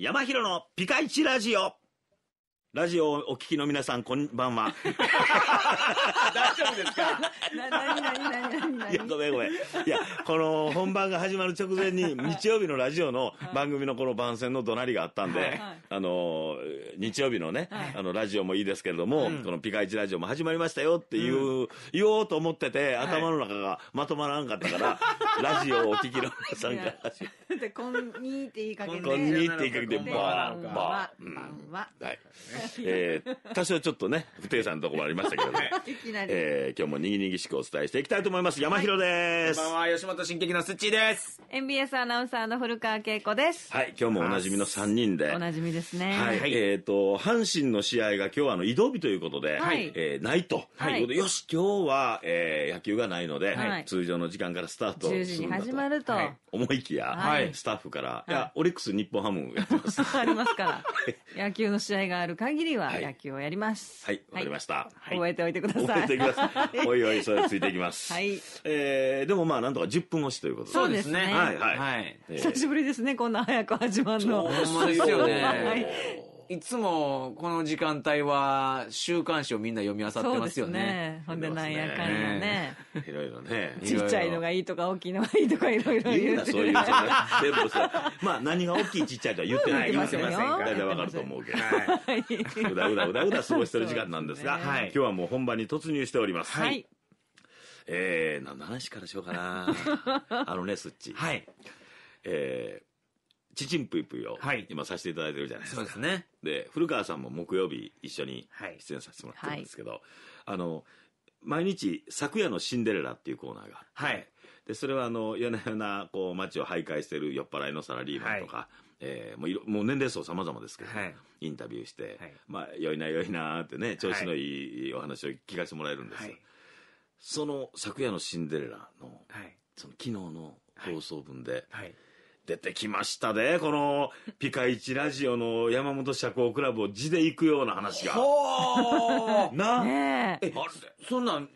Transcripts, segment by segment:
山広のピカイチラジオ。ラジオをお聞きの皆さん、こんばんは。大丈夫ですかいや、ごめんごめん。いや、この本番が始まる直前に、日曜日のラジオの番組のこの番宣の怒鳴りがあったんで、あの、日曜日のね、あの、ラジオもいいですけれども、このピカイチラジオも始まりましたよっていう、言おうと思ってて、頭の中がまとまらんかったから、ラジオをお聞きの皆さんから始まって。こんにって言いかけて。こんにって言いかけて、ばーん、ばーん。ばんは。はい。えー、多少ちょっとね、不定さのところもありましたけどね。いえー、今日もにぎにぎしくお伝えしていきたいと思います。山広です。こんばんは、吉本新劇のすっちーです。MBS アナウンサーの古川恵子です。はい、今日もおなじみの3人で。おなじみですね。はい、はい、えっ、ー、と、阪神の試合が今日はあの移動日ということで、はい、えー、ないと。はい。よし、今日は、えー、野球がないので、はい、通常の時間からスタートするんだ10時に始まると。はい、思いきや、はい、スタッフから、い、や、オリックス日本ハムやってます。ありますから。野球の試合がある限限りは野球をやります。はい、わ、はい、かりました、覚えておいてください。覚えてください。おいおい、それついていきます。はい。えー、でもまあ、なんとか10分押しということで。そうですね。はい、はい。はい、久しぶりですね、こんな早く始まるの。ほんまですよね。はい。いつもこの時間帯は週刊誌をみんな読み漁ってますよね。ね。ほんでなんやかんやね。いろいろね。ちっちゃいのがいいとか大きいのがいいとかいろいろ言う。言うそういう。でもさ、まあ何が大きいちっちゃいとは言ってない。言ってませんか。大体わかると思うけど。はい。うだうだうだうだ過ごしてる時間なんですが、今日はもう本番に突入しております。はい。えー、何の話からしようかな。あのね、すっち。はい。えー、ちちんぷいぷいを、今させていただいてるじゃないですか。そうですね。で、古川さんも木曜日一緒に出演させてもらってるんですけど、はい、あの、毎日、昨夜のシンデレラっていうコーナーがあって、はい、で、それはあの、夜な夜な、こう、街を徘徊してる酔っ払いのサラリーマンとか、はい、えー、もうもう年齢層様々ですけど、はい、インタビューして、はい、まあ、酔いな酔いなってね、調子のいいお話を聞かせてもらえるんですよ。その昨夜のシンデレラの、その昨日の放送分で、はい出てきましたで、このピカイチラジオの山本社交クラブを地で行くような話が。ほーな、ねええあれそんなん、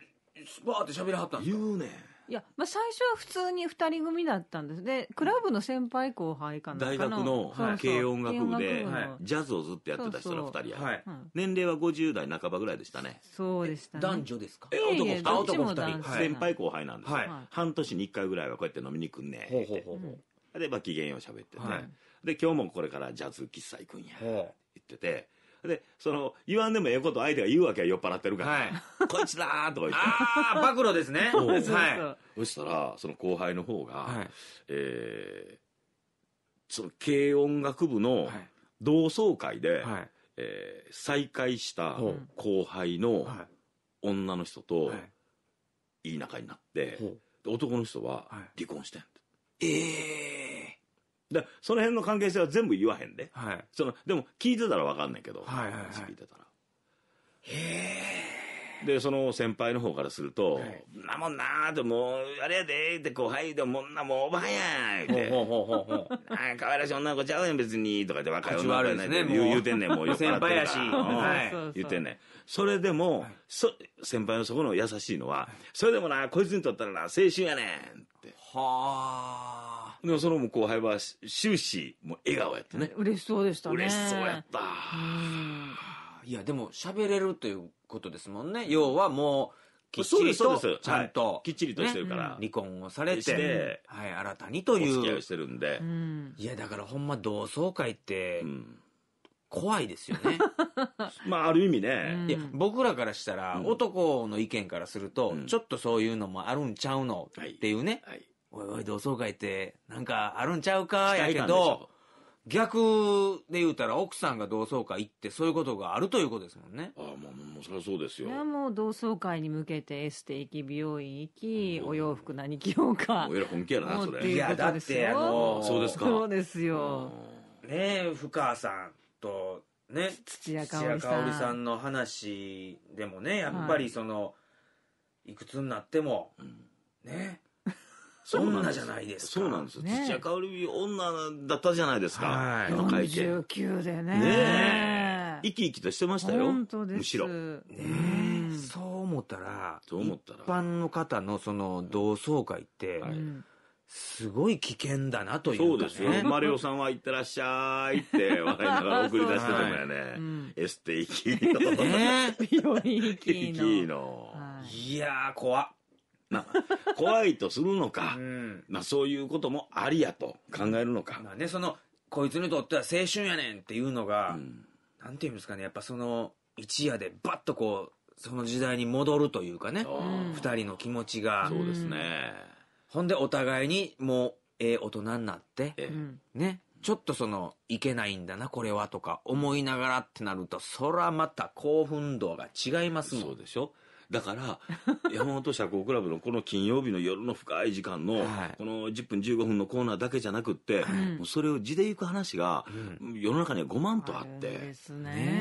スパーって喋りはったんです言うねいや、まあ、最初は普通に二人組だったんです。で、クラブの先輩後輩かな。大学の軽音楽部で、ジャズをずっとやってた人の二人や、年齢は50代半ばぐらいでしたね。そうでしたね。男女ですかえい男二人男性は先輩後輩なんですはい半年に1回ぐらいはこうやって飲みに来んねほうほうほうほう。で、まあ、機嫌を喋ってて、はい、で、今日もこれからジャズ喫茶行くんや、言ってて、で、その、言わんでもええこと相手が言うわけは酔っ払ってるから、はい、こいつだーとか言って。ああ、暴露ですね。そうはい。そしたら、その後輩の方が、はい、えー、その軽音楽部の同窓会で、はい、えー、再会した後輩の女の人と、いい仲になって、男の人は離婚してん。ええーで、その辺の関係性は全部言わへんで。はい。その、でも聞いてたらわかんないけど。はいはい、はい、聞いてたら。へえ。で、その先輩の方からすると、はい、なもんなーって、もう、あれやでーって後輩でもんなもうおばはんやーって。ほうほうほうほう。あ可愛らしい女の子ちゃうやん別に、とかって若い女の子ないで、ね、言うてんねん、もうて先輩やし。はい。言ってんねん。それでも、はい、そ、先輩のそこの優しいのは、それでもな、こいつにとったらな、青春やねんって。はあ。でそのも後輩は終始もう笑顔やってね嬉しそうでしたね嬉しそうやったいやでも喋れるということですもんね要はもうきっちりとちゃんと、きっちりとしてるから、離婚をされてはい、新たにというお付き合いしてるんで、いやだからほんま同窓会って、うん怖いですよね。まあ、ある意味ね。いや、僕らからしたら、うん、男の意見からすると、うん、ちょっとそういうのもあるんちゃうのっていうね、はいはい、おいおい同窓会ってなんかあるんちゃうかやけど、逆で言うたら奥さんが同窓会行ってそういうことがあるということですもんね。ああ、もう、もうそりゃそうですよ。いやもう同窓会に向けてエステ行き、美容院行き、お洋服何着ようか。おいら本気やな、それ。いや、だってあの、そうですか。そうですよ。ねえ、深川さんと、ね、土屋かおりさん。さんの話でもね、やっぱりその、い、くつになっても、ね、女じゃないですか。そうなんですよ。土屋香織女だったじゃないですか。はい。の会9でね。ねえ。生き生きとしてましたよ。本当です。むしろ。ねそう思ったら、そう思ったら。一般の方のその同窓会って、はいすごい危険だなというそうですよ。マリオさんは行ってらっしゃいって 笑いながら送り出してたもんやね。エステ行きの。ねえ。ピ 行きの。いやー、怖っ。怖いとするのか、うん、まあ、そういうこともありやと考えるのか。まあね、その、こいつにとっては青春やねんっていうのが、うん、なんていうんですかね、やっぱその、一夜でバッとこう、その時代に戻るというかね、二、うん、人の気持ちが。そうですね。ほんで、お互いにもう、ええ大人になって、えー、ね、ちょっとその、いけないんだな、これはとか思いながらってなると、そらまた興奮度が違いますもん。そうでしょだから、山本社交クラブのこの金曜日の夜の深い時間の、この10分15分のコーナーだけじゃなくって、それを地で行く話が、世の中には5万とあって、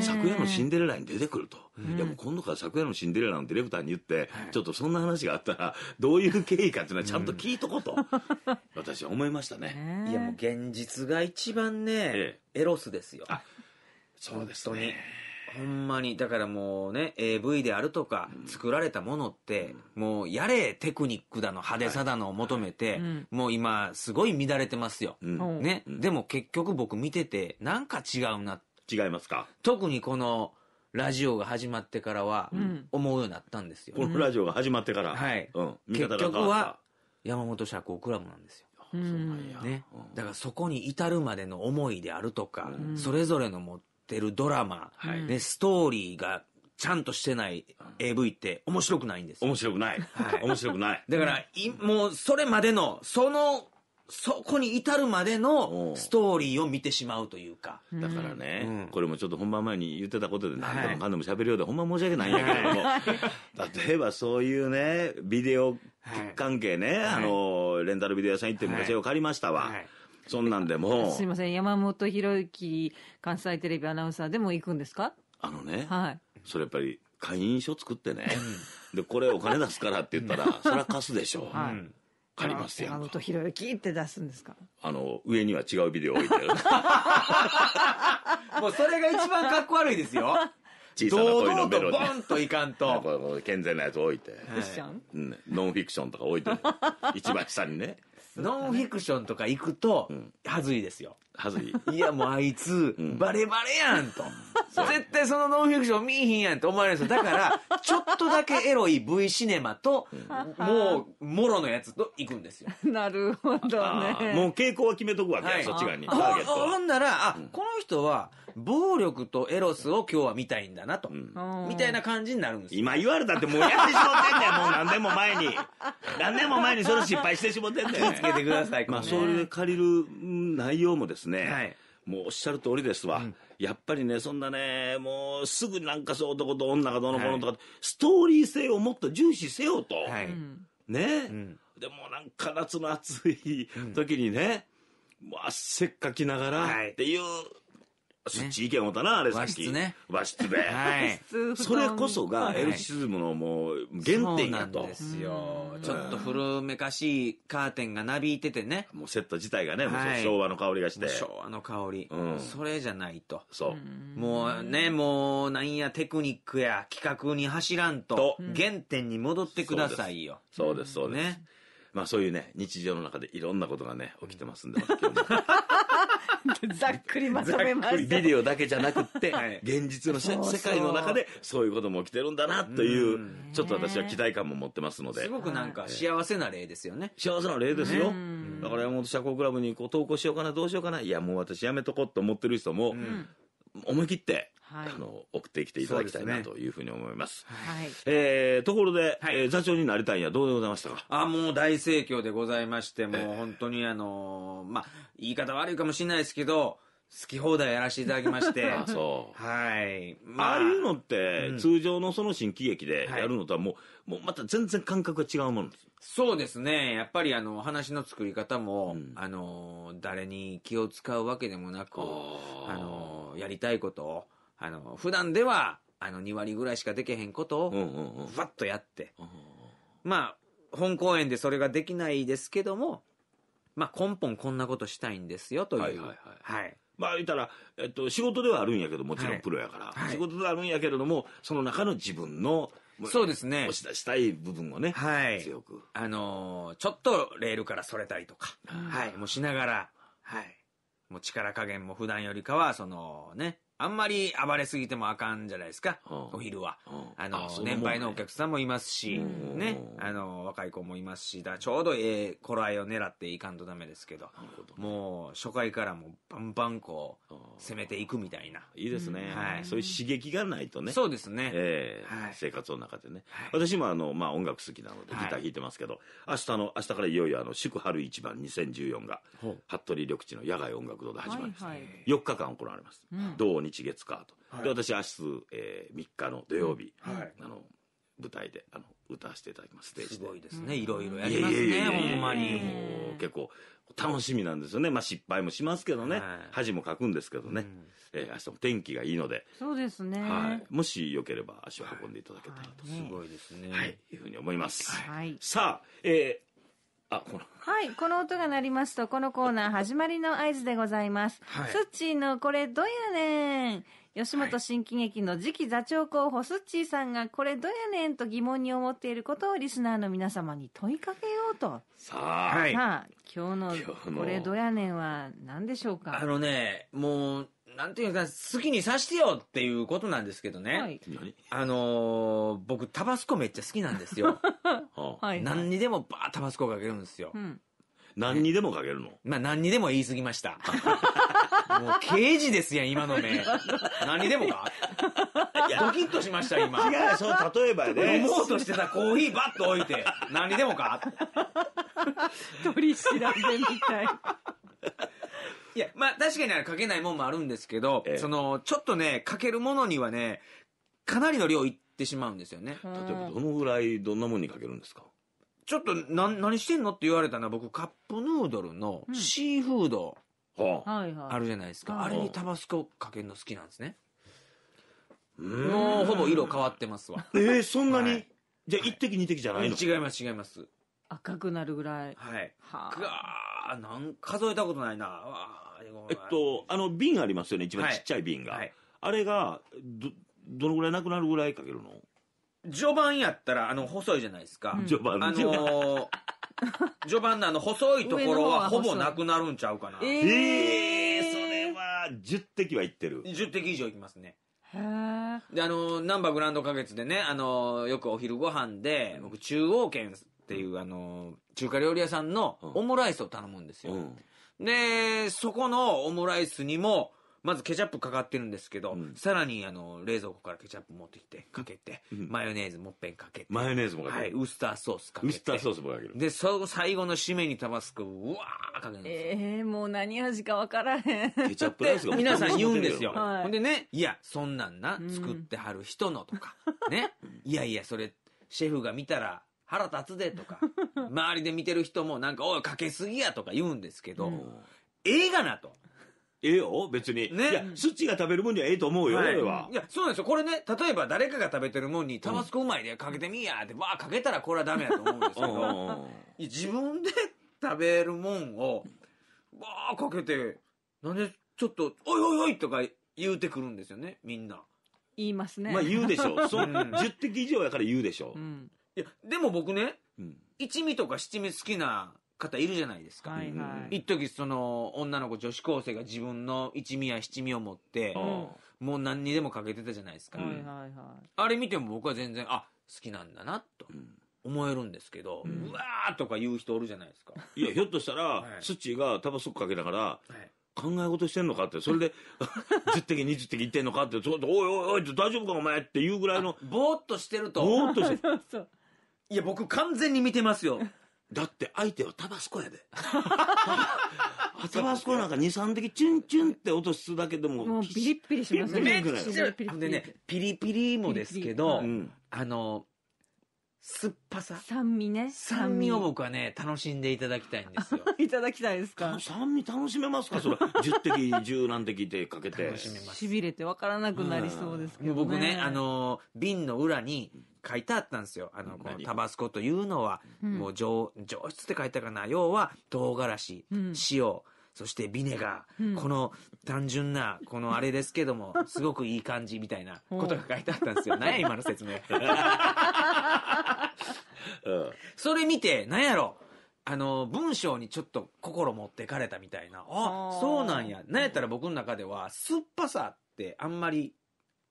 昨夜のシンデレラに出てくると。いやもう今度から昨夜のシンデレラのディレクターに言って、ちょっとそんな話があったら、どういう経緯かっていうのはちゃんと聞いとこと、私は思いましたね。いやもう現実が一番ね、エロスですよ。そうですね。ほんまに、だからもうね、AV であるとか、作られたものって、もうやれテクニックだの派手さだのを求めて、もう今、すごい乱れてますよ。ね。でも結局僕見てて、なんか違うな。違いますか特にこの、ラジオが始まってからは、思うようになったんですよ。このラジオが始まってから。はい。うん。結局は、山本社交クラブなんですよ。そうなんや。ね。だからそこに至るまでの思いであるとか、それぞれの持ってってるドラマ、はい、ね、ストーリーがちゃんとしてない AV って面白くないんです面白くない。はい。面白くない。だから、いもう、それまでの、その、そこに至るまでのストーリーを見てしまうというか。だからね、うん、これもちょっと本番前に言ってたことで何でもかんでも喋るようで、ほんま申し訳ないんやけども、例えばそういうね、ビデオ関係ね、はい、あの、レンタルビデオ屋さん行って昔を借りましたわ。はいそんなんでも。すいません、山本博之関西テレビアナウンサーでも行くんですかあのね、はい、それやっぱり会員証作ってね、で、これお金出すからって言ったら、それは貸すでしょう。はい借りますよ。山本博之って出すんですかあの、上には違うビデオ置いてる。もうそれが一番かっこ悪いですよ。小さな恋のベロディー。ボンといかんと。健全なやつ置いて。ノンフィクションとか置いて。一番下にね。ノンフィクションとか行くと、はずいですよ。はずい。いや、もうあいつ、バレバレやんと。絶対そのノンフィクション見えひんやんって思われるんですよ。だから、ちょっとだけエロい V シネマと、もう、もろのやつと行くんですよ。なるほどね。もう傾向は決めとくわけそっち側に。ほんなら、あ、この人は、暴力とエロスを今日は見たいんだなと、みたいな感じになるんですよ。今言われたってもうやってしまってんだよ、もう 何年も前に。何年も前にそれ失敗してしまってんだよ。気をつけてください、まあ、それ借りる内容もですね、はいもうおっしゃる通りですわ、うん、やっぱりねそんなねもうすぐなんかそう男と女がどうのこうのとか、はい、ストーリー性をもっと重視せよと、はい、ね、うん、でもなんか夏の暑い時にね、うん、もう汗っかきながらっていうスッチ意見をたな、あれさっき。和室ね。和室で。はい。それこそがエルシズムのもう原点やと。そうなんですよ。ちょっと古めかしいカーテンがなびいててね。もうセット自体がね、もう昭和の香りがして。昭和の香り。うん。それじゃないと。そう。もうね、もうなんやテクニックや企画に走らんと、と。原点に戻ってくださいよ。そうです、そうです。ね。まあそういうね、日常の中でいろんなことがね、起きてますんで、今日 ざっくりまとめます。ビデオだけじゃなくって、現実の世界の中でそういうことも起きてるんだなという、ちょっと私は期待感も持ってますので。すごくなんか幸せな例ですよね。幸せな例ですよ。だから山本社交クラブにこう投稿しようかな、どうしようかな。いや、もう私やめとこうと思ってる人も、思い切って、はい、あの送ってきていただきたいなというふうに思います。す、ね、はい、えー、ところで、はい、えー、座長になりたいんやどうでございましたか。あもう大盛況でございましてもう、本当にあのー、まあ言い方悪いかもしれないですけど。好き放題やらせていただきまして。あそう。はい。まあ、あいうのって、うん、通常のその新喜劇でやるのとはもう、はい、もうまた全然感覚が違うものです。そうですね。やっぱりあの、話の作り方も、うん、あの、誰に気を使うわけでもなく、あの、やりたいことを、あの、普段では、あの、2割ぐらいしかできへんことを、ふわっとやって、まあ、本公演でそれができないですけども、まあ、根本こんなことしたいんですよ、という。はいはい、はい。はいまあ言ったら、えっと、仕事ではあるんやけど、もちろんプロやから、はいはい、仕事ではあるんやけれども、その中の自分の、そうですね。押し出したい部分をね、はい、強く。あのー、ちょっとレールからそれたりとか、はい、もしながら、はい。もう力加減も普段よりかは、そのね、あんまり暴れすぎてもあかんじゃないですか、お昼は。あの、年配のお客さんもいますし、ね、あの、若い子もいますし、だちょうどええ頃合いを狙っていかんとダメですけど、もう、初回からもうバンバンこう、攻めていくみたいな。いいですね。はい。そういう刺激がないとね。そうですね。ええ、生活の中でね。私もあの、まあ、音楽好きなのでギター弾いてますけど、明日の、明日からいよいよあの、祝春一番2014が、服部緑地の野外音楽堂で始まります。4日間行われます。同日日月かと、はい、で私明日、えー、3日の土曜日、はい、あの舞台であの歌わせていただきますステージすごいですねいろいろやりますねほんまにもう結構楽しみなんですよねまあ失敗もしますけどね、はい、恥もかくんですけどね、うん、えー、明日も天気がいいのでそうですね、はい、もしよければ足を運んでいただけたらと、はい、すごいですねはいいうふうに思います、はい、さあ、えーあ、はい、この音が鳴りますと、このコーナー始まりの合図でございます。はい、スッチーのこれどやねん吉本新喜劇の次期座長候補、スッチーさんがこれどやねんと疑問に思っていることをリスナーの皆様に問いかけようと。さあ、はい、さあ今日のこれどやねんは何でしょうかあのね、もう、なんていうか、好きにさしてよっていうことなんですけどね。はいあのー僕、タバスコめっちゃ好きなんですよ。はい。何にでもバータバスコかけるんですよ。うん。何にでもかけるのまあ、何にでも言い過ぎました。もう、刑事ですやん、今の目。何にでもかドキッとしました、今。違う、その例えばね飲もうとしてたコーヒーバッと置いて、何にでもか取り調べみたい。いや、まあ確かにあかけないもんもあるんですけど、ええその、ちょっとね、かけるものにはね、かなりの量いってしまうんですよね。例えばどのぐらい、どんなもんにかけるんですかちょっと、な、何してんのって言われたのは僕、カップヌードルのシーフードはあ、はいはい。あるじゃないですか。はあれにタバスコかけるの好きなんですね。もうほぼ色変わってますわ。えー、そんなに、はいじゃあ、一滴二滴じゃないの違います、違います。赤くなるぐらい。はい。はあ。わなん数えたことないな。わえっと、あの瓶ありますよね、一番ちっちゃい瓶が。はいはいあれが、ど、どのぐらいなくなるぐらいかけるの序盤やったら、あの、細いじゃないですか。うん序盤あのー、序盤のあの、細いところはほぼなくなるんちゃうかな。えーえそれは、10滴はいってる。10滴以上いきますね。へで、あのー、ナンバーグランド花月でね、あのー、よくお昼ご飯で、僕、中央圏っていう、あのー、中華料理屋さんのオムライスを頼むんですよ。うんで、そこのオムライスにも、まずケチャップかかってるんですけど、うん、さらにあの冷蔵庫からケチャップ持ってきてかけて、うん、マヨネーズもっぺんかけてマヨネーズもかけて、はい、ウスターソースかけてウスターソースもかけるでその最後の締めにタバスコうわーかけるんですええー、もう何味かわからへんケチャップライスが皆さん言うんですよ、はい、ほんでねいやそんなんな作ってはる人のとか、ねいやいやそれシェフが見たら腹立つでとか、周りで見てる人もなんか、おい、かけすぎやとか言うんですけど、ええがなと。ええよ、別に。ね。いや、スチが食べるもんにはええと思うよ、はい、俺は。いや、そうなんですよ。これね、例えば誰かが食べてるもんに、タバスコうまいでかけてみやって、わあ、かけたらこれはダメやと思うんですけど、自分で食べるもんを、わあ、かけて、なんで、ちょっと、おいおいおいとか言うてくるんですよね、みんな。言いますね。まあ言うでしょう。そう、10滴以上やから言うでしょう。うんいや、でも僕ね、一味とか七味好きな方いるじゃないですか。はいはい。一時その、女の子、女子高生が自分の一味や七味を持って、もう何にでもかけてたじゃないですか。はいはいはい。あれ見ても僕は全然、あ、好きなんだな、と。思えるんですけど、うん、わーとか言う人おるじゃないですか。いや、ひょっとしたら、スッチーがタバスコかけながら、はい考え事してんのかって、それで、10 滴、20滴いってんのかって、ちょっと、おいおいおい、大丈夫かお前っていうぐらいの。ぼーっとしてると。ぼーっとしてる。そういや、僕完全に見てますよ。だって相手はタバスコやで。タバスコなんか2、3滴チュンチュンって音するだけでも。もうピリッピリしますね。めリピリピリ。でね、ピリピリもですけど、ピリピリあの、酸っぱさ。酸味ね。酸味を僕はね、楽しんでいただきたいんですよ。いただきたいですか酸味楽しめますかそれ。10滴、十何滴でかけて。楽しめます。痺れてわからなくなりそうですけど、ね、僕ね、あの、瓶の裏に、書いてあったんですよ。あの、このタバスコというのは、もう上、上質って書いてたかな。要は、唐辛子、塩、そしてビネガー、この単純な、このあれですけども、すごくいい感じみたいなことが書いてあったんですよ。何や今の説明。それ見て、何やろあの、文章にちょっと心持ってかれたみたいな。あ、そうなんや。なんやったら僕の中では、酸っぱさってあんまり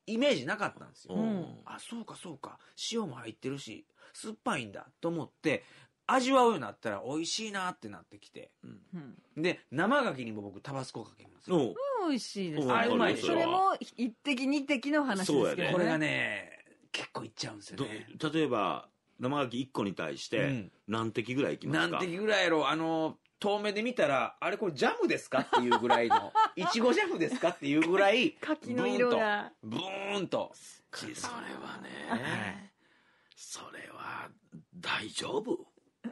イメージなかったんですよ。うん、あ、そうかそうか。塩も入ってるし、酸っぱいんだと思って、味わうようになったら美味しいなってなってきて。うん、で、生牡蠣にも僕タバスコかけますよ。うん、美味しいです。あうまいそれも一滴二滴の話ですけどね。これがね、結構いっちゃうんですよね。例えば、生牡蠣1個に対して、何滴ぐらいいきますか、何滴ぐらいやろう。あの、遠目で見たら、あれこれジャムですかっていうぐらいの。いちごジャフですかっていうぐらい、柿の色が。ブーンと。それはね、それは大丈夫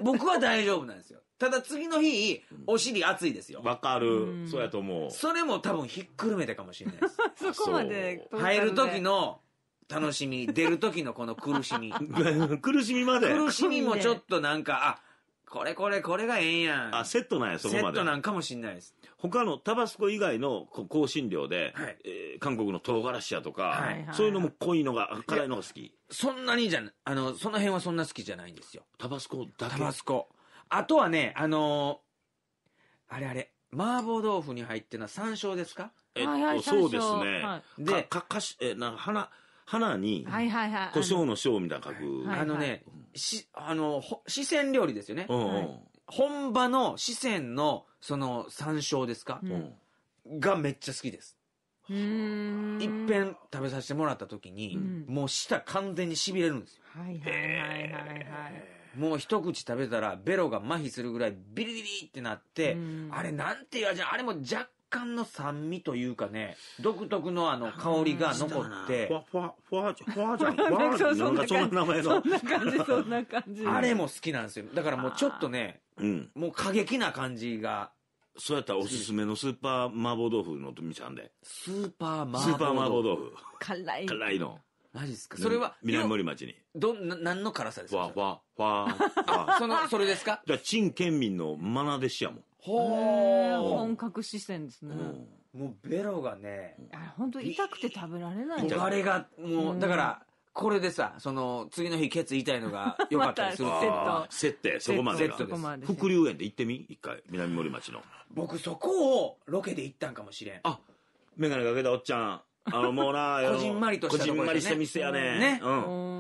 僕は大丈夫なんですよ。ただ次の日、お尻熱いですよ。わかる。そうやと思う。それも多分ひっくるめてかもしれないです。そこまで。入る時の楽しみ、出る時のこの苦しみ。苦しみまで苦しみもちょっとなんか、あ、これこれこれがええやん。あ、セットなんや、そこセまッで。トなんかもしんないです。他のタバスコ以外のこ香辛料で、はいえー韓国の唐辛子やとか、はいはいはいそういうのも濃いのが、辛いのが好き。そんなにじゃあの、その辺はそんな好きじゃないんですよ。タバスコだけ。タバスコ。あとはね、あのーあれあれ、麻婆豆腐に入ってるのは山椒ですかえっと、はいはいそうですね。はでで、か、かし、え、な、花、花に、はいはいはい。胡椒の椒みたいなの書く。はいあのね、し、あの、四川料理ですよね。うんうん。本場の四川の、その、山椒ですか、うんがめっちゃ好きです。いっぺん食べさせてもらった時に、もう舌完全にしびれるんですよ。はいはいはいはいはい。もう一口食べたら、ベロが麻痺するぐらいビリビリってなって、あれなんていう味あれも若干の酸味というかね、独特のあの香りが残って。ふわふわ、ふわじゃ、ふわじゃ、んそんなそんな感じ、そんな感じ。あれも好きなんですよ。だからもうちょっとね、うん、もう過激な感じが。そうやったらおすすめのスーパー麻婆豆腐のとみちゃんで。スーパー麻婆豆腐。スーパー麻婆豆腐。辛い。辛いの。マジっすかそれは。南森町に。ど、な、何の辛さですかわ、わ、わ、わ。その、それですかじゃあ、陳県民のナ弟子やもん。本格視線ですね、うん、もうベロがねあれ本当痛くて食べられないあれがもう、うん、だからこれでさその次の日ケツ痛いのが 良かったりするセットセットそこまでセット伏流園で行ってみ一回南森町の僕そこをロケで行ったんかもしれんあ眼鏡かけたおっちゃんあのもうな こじんまりとした、ね、こじんまりした店やねね、う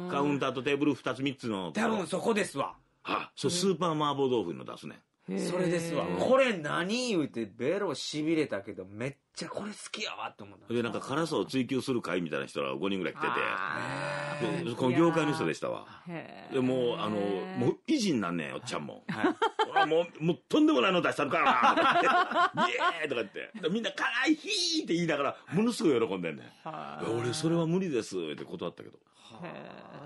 ん、カウンターとテーブル2つ3つの多分そこですわあ、そうスーパー麻婆豆腐の出すね、それですわ。これ何言うて、ベロ痺れたけど、めっちゃこれ好きやわって思った。で、なんか辛さを追求する会みたいな人が5人ぐらい来てて、この業界の人でしたわ。でもう、あの、もう偉人なんねん、おっちゃんも。はい、俺もう、もうとんでもないの出したるからな、イエーとか言って、みんな辛いひーって言いながら、ものすごい喜んでんねん。俺、それは無理です、って断ったけど。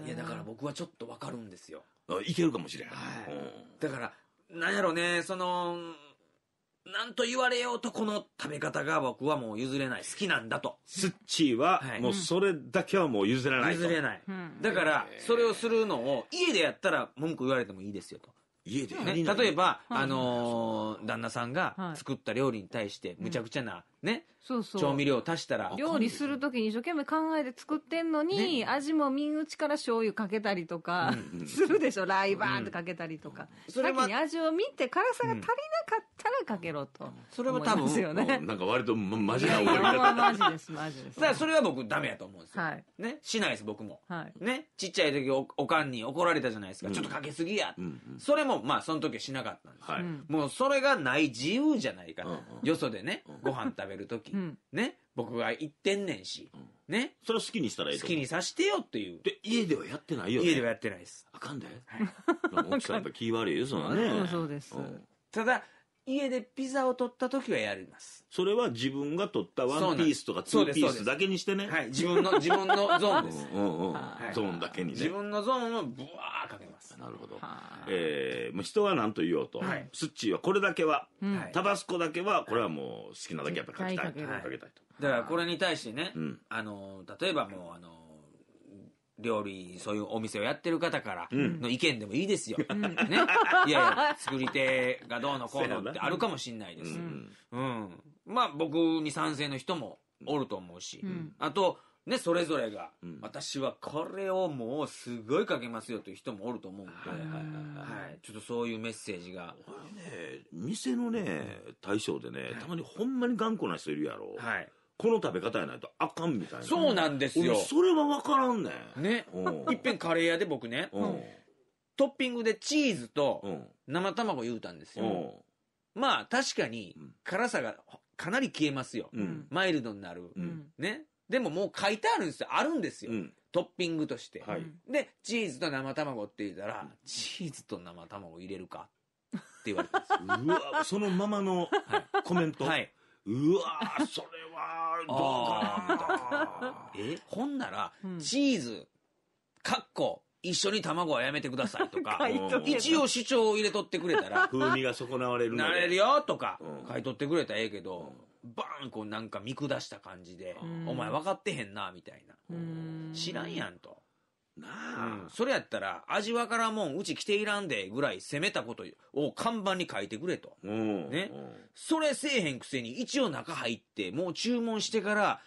いや、だから僕はちょっとわかるんですよ。いけるかもしれん。はい、だから、なんやろね、その、なんと言われようとこの食べ方が僕はもう譲れない。好きなんだと。スッチーはもうそれだけはもう譲れない譲れない。だから、それをするのを家でやったら文句言われてもいいですよと。家でね、例えば、あのー旦那さんが作った料理に対して無茶苦茶なね。そうそう。調味料を足したら。料理するときに一生懸命考えて作ってんのに、ね、味も身内から醤油かけたりとか、するでしょ。ライバーンってかけたりとか。それ先に味を見て辛さが足りなかったらかけろと、それは多分、よなんか割とマジな思いりマジです、マジです。からそれは僕ダメやと思うんですよ。はい、ね。しないです、僕も。はい、ね。ちっちゃい時おおかんに怒られたじゃないですか。ちょっとかけすぎや。それも、まあその時はしなかったんです、はい、もうそれがない自由じゃないか。よそでね、ご飯食べめる時、うんね僕が言ってんねんし、ねそれは好きにしたらいい好きにさしてよっていうで家ではやってないよね家ではやってないですあかんで、はい、大さんやっぱ気悪いよそんなね そうですうんただ家でピザを取った時はやります。それは自分が取ったワンピースとかツーピースだけにしてね。はい、自分の、自分のゾーンうでんす。うんゾーンだけにね自分のゾーンをブワーかけます。なるほど。えまあ人は何と言おうと、スッチーはこれだけは、はいタバスコだけは、これはもう好きなだけやっぱりかけたい。かけかけたいと。だからこれに対してね、うんあの、例えばもうあの、料理、そういうお店をやってる方からの意見でもいいですよ。うん、ね。いやいや、作り手がどうのこうのってあるかもしんないです。うん。うん、まあ僕に賛成の人もおると思うし、うん、あと、ね、それぞれが、私はこれをもうすごいかけますよという人もおると思うんで、はいちょっとそういうメッセージが。ね、店のね、大将でね、たまにほんまに頑固な人いるやろ。はいこの食べ方やないとあかんみたいな。そうなんですよ。それは分からんねん。ね。いっぺんカレー屋で僕ね、トッピングでチーズと生卵言うたんですよ。まあ確かに辛さがかなり消えますよ。うん、マイルドになる、うん、ね。でももう書いてあるんですよ。あるんですよ。うん、トッピングとして、はい、で、チーズと生卵って言ったら、チーズと生卵入れるかって言われたんですよ。うわ、そのままのコメント。はい、はいうわそれは、どうかな。えほんなら、チーズ、かっこ、一緒に卵はやめてくださいとか、一応主張を入れとってくれたら、風味が損なわれるなれるよとか、買い取ってくれたらええけど、バーンこうなんか見下した感じで、お前分かってへんな、みたいな。知らんやんと。なあ、それやったら、味わからんもん、うち来ていらんで、ぐらい攻めたことを看板に書いてくれと。ね。それせえへんくせに、一応中入って、もう注文してから、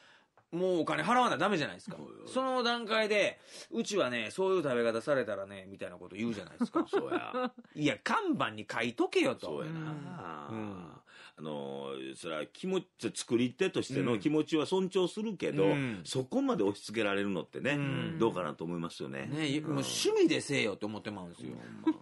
もうお金払わなダメじゃないですか。その段階で、うちはね、そういう食べ方されたらね、みたいなこと言うじゃないですか。そうや。いや、看板に書いとけよと。そうやな。うん。あのそれは気持ち作り手としての気持ちは尊重するけど、うん、そこまで押し付けられるのってね、うん、どうかなと思いますよねね、もう趣味でせえよって思ってまうんですよ、ね、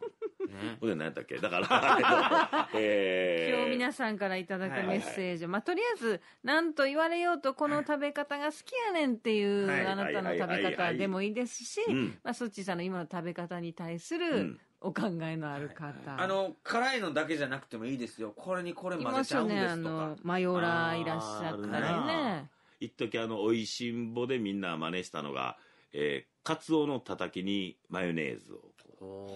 ほんで何やったっけだから、えー、今日皆さんからいただくメッセージ、まあ、とりあえず何と言われようとこの食べ方が好きやねんっていう、あなたの食べ方でもいいですし、まあ、そっちさんの今の食べ方に対する、お考えのある方。あの、辛いのだけじゃなくてもいいですよ。これにこれ混ぜちゃうんですとか。ますね、あの、マヨラーいらっしゃったりね。一時あの、美味しんぼでみんな真似したのが、えー、カツオのたたきにマヨネーズを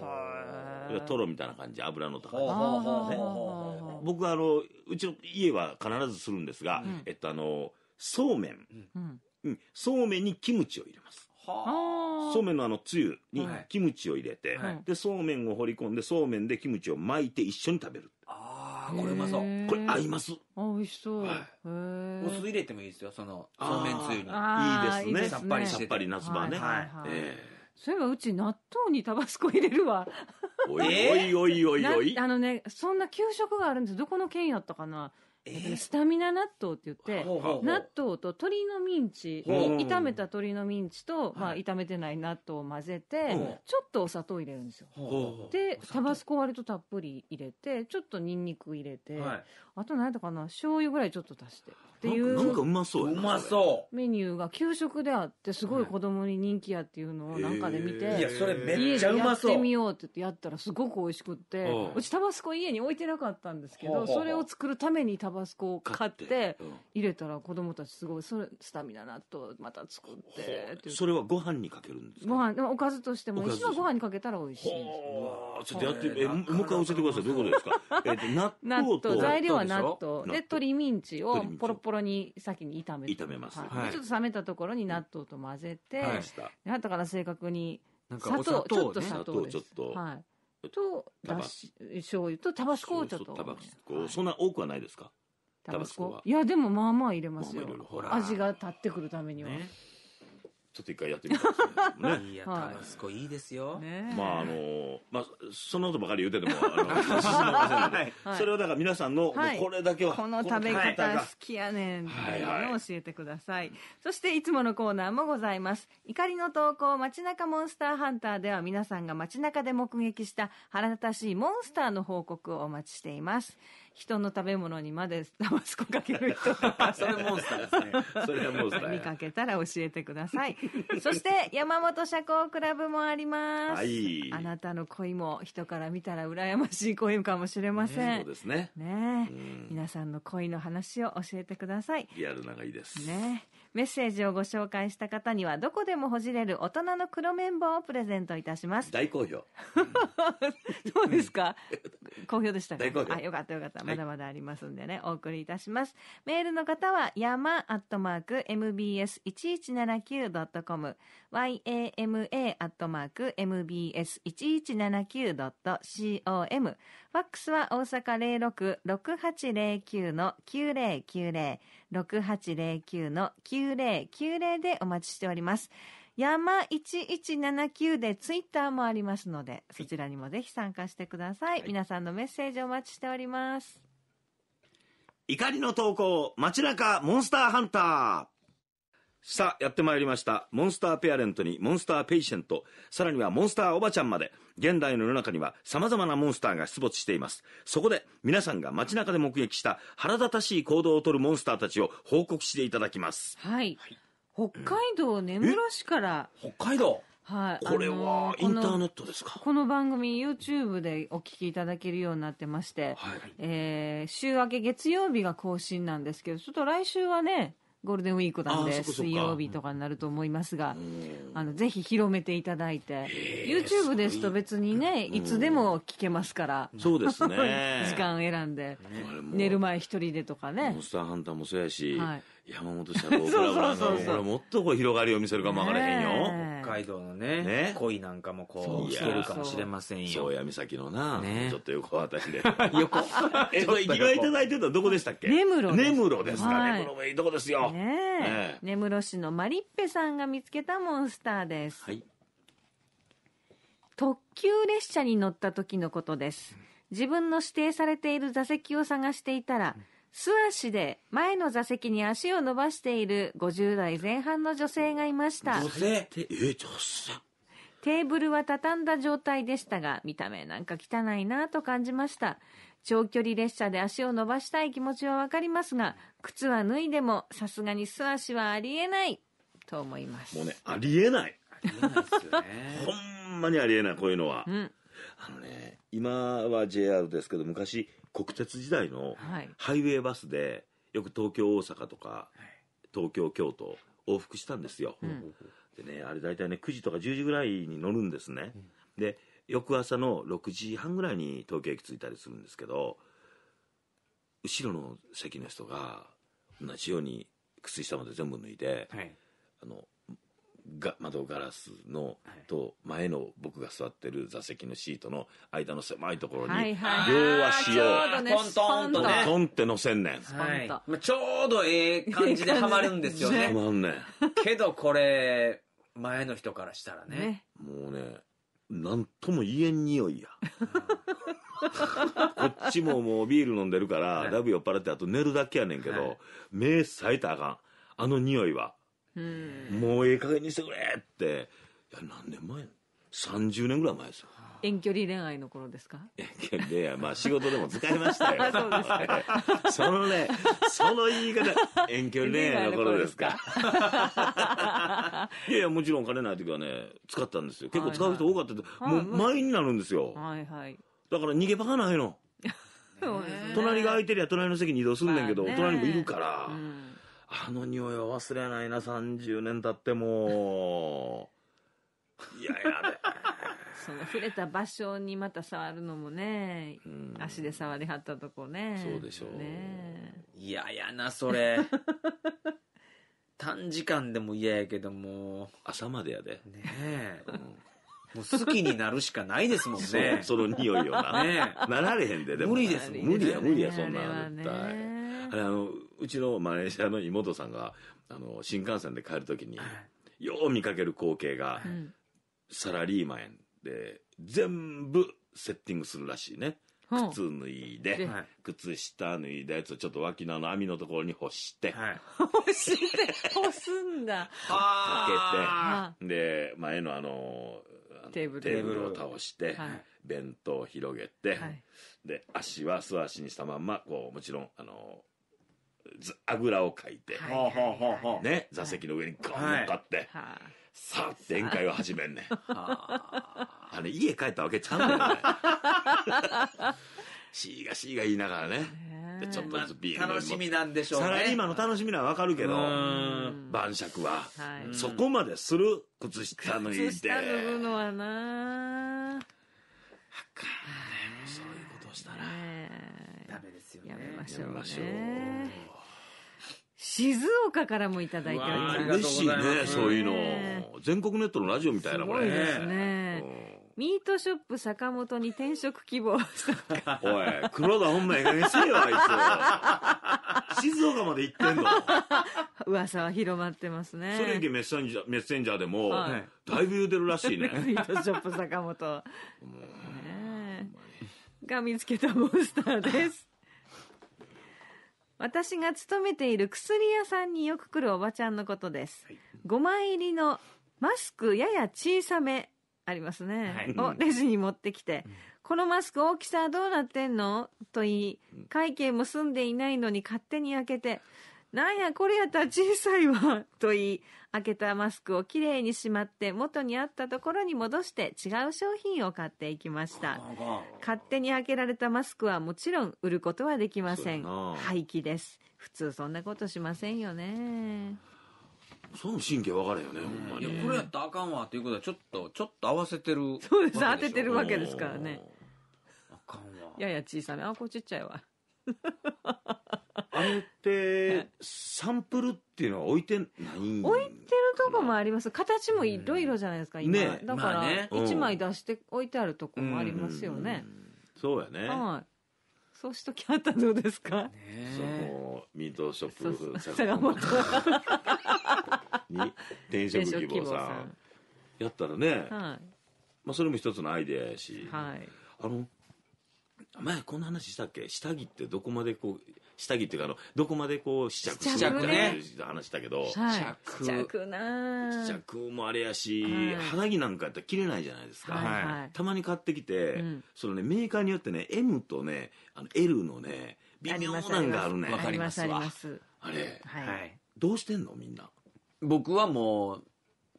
はいトロみたいな感じ、油の高い、ね。僕あの、うちの家は必ずするんですが、うん、えっとあの、そうめん、うんうん、そうめんにキムチを入れます。そうめんのあのつゆにキムチを入れて、はい、でそうめんを掘り込んでそうめんでキムチを巻いて一緒に食べるああこれうまそうこれ合いますあ美味しそう、はい、お酢入れてもいいですよそのそうめんつゆにいいですねさっぱりさっぱり夏場ね、はいはい、えーそういえばうち納豆にタバスコ入れるわ。おいおいおいおいおい。あのね、そんな給食があるんですどこの県やったかなスタミナ納豆って言って、納豆と鶏のミンチ、炒めた鶏のミンチと、まあ、炒めてない納豆を混ぜて、ちょっとお砂糖入れるんですよ。で、タバスコ割とたっぷり入れて、ちょっとニンニク入れて、あと何やったかな、醤油ぐらいちょっと足して。っていうなんかうまそううまそうメニューが給食であってすごい子供に人気やっていうのをなんかで見て、いやそれめっちゃうまそうやってみようってってやったらすごく美味しくって、うちタバスコ家に置いてなかったんですけど、それを作るためにタバスコを買って入れたら子供たちすごいそれスタミナ納豆また作ってってそれはご飯にかけるんですかご飯おかずとしても一番ご飯にかけたら美味しいわちょっとやってえもう一回教えてくださいどういうことですか えっと納豆と材料は納豆で鶏ミンチをポロポロところに先に炒め炒めます、はいちょっと冷めたところに納豆と混ぜて、はい、あとから正確に砂糖、ね、ちょっと砂糖ちょっと、はい、とだし醤油とタバスコをちょっとタバスコ、そんな多くはないですかタバスコはいやでもまあまあ入れますよ、まあ、味が立ってくるためには、ねちょっと一回やってみたいですね。いや、タバスコいいですよ。まあ、あの、まあ、そんなことばかり言うてても、ませ んので、それをだから皆さんの、これだけは。この食べ方好きやねんっていうのを教えてください。い、そして、いつものコーナーもございます。怒りの投稿、街中モンスターハンターでは皆さんが街中で目撃した腹立たしいモンスターの報告をお待ちしています。人の食べ物にまでタバスコかける人とか それモンスターですねそれモンスター見かけたら教えてください そして山本社交クラブもあります、はい、あなたの恋も人から見たら羨ましい恋かもしれません、ね、そうですねね、うん、皆さんの恋の話を教えてくださいリアルながいいですねメッセージをご紹介した方にはどこでもほじれる大人の黒綿棒をプレゼントいたします大好評 どうですか好評でしたかあよかったよかったまだまだありますんでね、はい、お送りいたしますメールの方は山アットマーク mbs1179.com yama アットマーク mbs1179.com ファックスは大阪06-6809の9090、6809の9090でお待ちしております。山1179でツイッターもありますので、そちらにもぜひ参加してください。はい、皆さんのメッセージお待ちしております。怒りの投稿、街中モンスターハンター。さあ、やってまいりました。モンスターペアレントに、モンスターペイシェント、さらにはモンスターおばちゃんまで。現代の世の中には様々なモンスターが出没しています。そこで皆さんが街中で目撃した腹立たしい行動をとるモンスターたちを報告していただきます。はい。北海道根室市から。北海道はい、これはインターネットですかこの番組 YouTube でお聞きいただけるようになってまして、はい、えー、週明け月曜日が更新なんですけどちょっと来週はねゴールデンウィークなんで水曜日とかになると思いますが、あのぜひ広めていただいて YouTube ですと別にねいつでも聞けますからそうですね 時間選んで、寝る前一人でとかねモンスターハンターもそうやし、はい、山本社長 もっとこう広がりを見せるかも分からへんよ。海道のね、ね恋なんかもこう、いけるかもしれませんよ。宗谷岬のな、ね、ちょっと横渡りで。横え、これ、行きがいただいてたどこでしたっけ根室です。根室ですか、はい、根室もいいとこですよ。ね根室市のマリッペさんが見つけたモンスターです。はい。特急列車に乗った時のことです。自分の指定されている座席を探していたら、うん素足で前の座席に足を伸ばしている50代前半の女性がいました。女性え女性テーブルは畳んだ状態でしたが、見た目なんか汚いなと感じました。長距離列車で足を伸ばしたい気持ちはわかりますが、靴は脱いでもさすがに素足はありえないと思います。もうね、ありえない。ありえないですよね。ほんまにありえない、こういうのは。うん、あのね、今は JR ですけど、昔、国鉄時代のハイウェイバスでよく東京大阪とか東京京都往復したんですよ、でねあれ大体ね9時とか10時ぐらいに乗るんですね、うん、で翌朝の6時半ぐらいに東京駅着いたりするんですけど後ろの席の人が同じように靴下まで全部脱いで、はい、あのが窓ガラスのと前の僕が座ってる座席のシートの間の狭いところに両足をトントンとねトンって乗せんねん、はいまあ、ちょうどええ感じで はまるんですよねは まんねんけどこれ前の人からしたらねもうね何とも言えん匂いや こっちももうビール飲んでるから、だいぶ酔っ払ってあと寝るだけやねんけど、目さえたらあかんあの匂いはもうええ加減にしてくれっていや何年前30年ぐらい前ですよ遠距離恋愛の頃ですか遠距離恋愛まあ仕事でも使いましたよ そそのねその言い方遠距離恋愛の頃ですかいやもちろん金ない時はね使ったんですよ結構使う人多かったって、もう前になるんですよ、はいはい、だから逃げ場がないの、隣が空いてりゃ隣の席に移動すんねんけど、隣もいるから、あの匂いは忘れないな、30年経っても。いやいやで。その触れた場所にまた触るのもね、うん、足で触りはったとこね。そうでしょう。ねいややな、それ。短時間でも嫌やけども。朝までやで。ねえ。うんもう好きになるしかないですもんね。そその匂いをな。ねなられへんで、でも。無理ですもん、ね、無理や、無理や、そんな絶対。あれ、あの、うちのマネージャーの妹さんが、あの、新幹線で帰るときに、よう見かける光景が、サラリーマンで、全部セッティングするらしいね。靴脱いで、靴下脱いだやつをちょっと脇の網のところに干して。干して、干すんだ。かけて、で、前のあの、テーブルを倒して、はい、弁当を広げて、で、足は素足にしたまんま、こう、もちろん、あの、あぐらをかいて、ね、座席の上にガン乗っかって、さあ、前回を始めんね。あれ、家帰ったわけちゃうんだよね。シーがシーが言いながらね。ちょっとずつビール楽しみなんでしょうね。サラリーマンの楽しみなのはわかるけど、晩酌は、そこまでする靴下脱いで。靴下脱ぐのはなかそういうことしたら、ダメですよね。やめましょう、ね。やめましょう。静岡からもいただいております。嬉しいね、そういうの、全国ネットのラジオみたいな、これ。すですね、ミートショップ坂本に転職希望おい、黒田本命がせえよ、あいつ。静岡まで行ってんの。噂は広まってますね。それメッセンジャー、メッセンジャーでも、だいぶ言うてるらしいね。ミートショップ坂本。が見つけたモンスターです。私が勤めている薬屋さんによく来るおばちゃんのことです。はい、5枚入りのマスクやや小さめありますね、はい、をレジに持ってきて、うん、このマスク大きさどうなってんのと言い、会計も済んでいないのに勝手に開けて、なんやこれやったら小さいわ、と言い、開けたマスクをきれいにしまって元にあったところに戻して違う商品を買っていきました。勝手に開けられたマスクはもちろん売ることはできません。廃棄です。普通そんなことしませんよね。その神経分からよね、ほんまに。いや、これやったらあかんわっていうことは、ちょっと、ちょっと合わせてる。そうです、当ててるわけですからね。あかんわ。やや小さめ。あ、これちっちゃいわ。あれって、サンプルっていうのは置いてない置いてるとこもあります。形もいろいろじゃないですか、今。ね、だから、1枚出して置いてあるとこもありますよね。そうやね。はい。そうしときゃったどうですかその、ミートショップ坂本に、転職希望さん。やったらね、はい。まあそれも一つのアイデアやし、はい。あの、前こんな話したっけ下着ってどこまでこう下着っていうかあのどこまでこう試着するかっていう話だけど、はい、試着な試着もあれやし、はい、肌着なんかやったら切れないじゃないですか、はいはい、たまに買ってきて、うん、そのねメーカーによってね M とねあの L のね微妙なんがあるねわかりますわあれ、はい、どうしてんのみんな僕はもう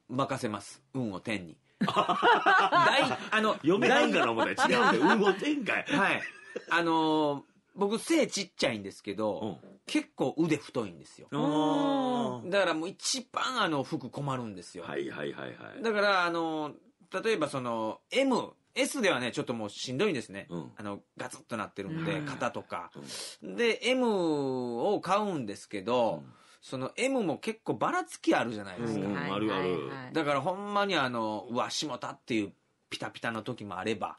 任せます運を天に 大あの読めないんかな思った違うんで 運を天かいはいあの僕背ちっちゃいんですけど、結構腕太いんですよ。だからもう一番あの服困るんですよ。はいはいはいはい。だからあの、例えばその M、S ではね、ちょっともうしんどいんですね。うん、あの、ガツッとなってるんで、肩とか。で、M を買うんですけど、うんその M も結構ばらつきあるじゃないですか。うん、あるある。だからほんまにあの、うわ、もたっていうピタピタの時もあれば、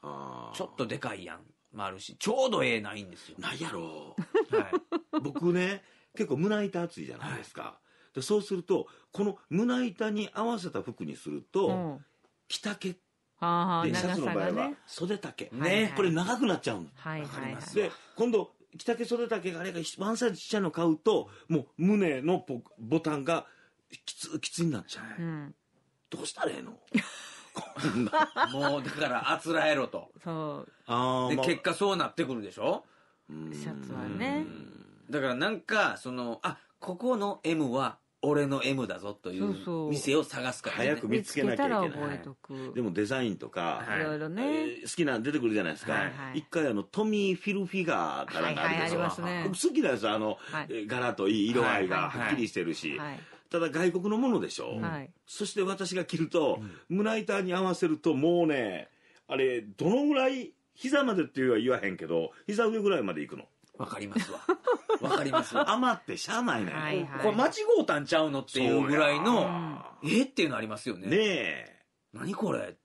ちょっとでかいやんもあるしちょうどええないんですよないやろはい僕ね結構胸板厚いじゃないですか、でそうするとこの胸板に合わせた服にすると、うん着丈であシャツの場合は袖丈、はいはいこれ長くなっちゃうの、はいはいますで今度着丈袖丈があれがワンサイズちっちゃいの買うともう胸のボタンがきつきついになっちゃう、うんどうしたらええのこんな。もうだからあつらえろと。そう。あで、まあ、結果そうなってくるでしょシャツはね。だからなんか、その、あ、ここの M は俺の M だぞという店を探すから、ね、早く見つけなきゃいけない。でもデザインとか、いろいろね。好きなの出てくるじゃないですか。はいはい、一回あの、トミー・フィルフィガーからがあるですょ。はいはい、僕好きなんですよ、あの、はい、柄といい色合いがはっきりしてるし。はいはいはいただ外国のものでしょ、うそして私が着ると、胸板に合わせるともうねあれどのぐらい膝までっていうは言わへんけど膝上ぐらいまで行くのわかりますわ。わかりますわ。余ってしゃあないね。はいはい、これ間違うたんちゃうのっていうぐらいの、えっていうのありますよね。ねえ。何これ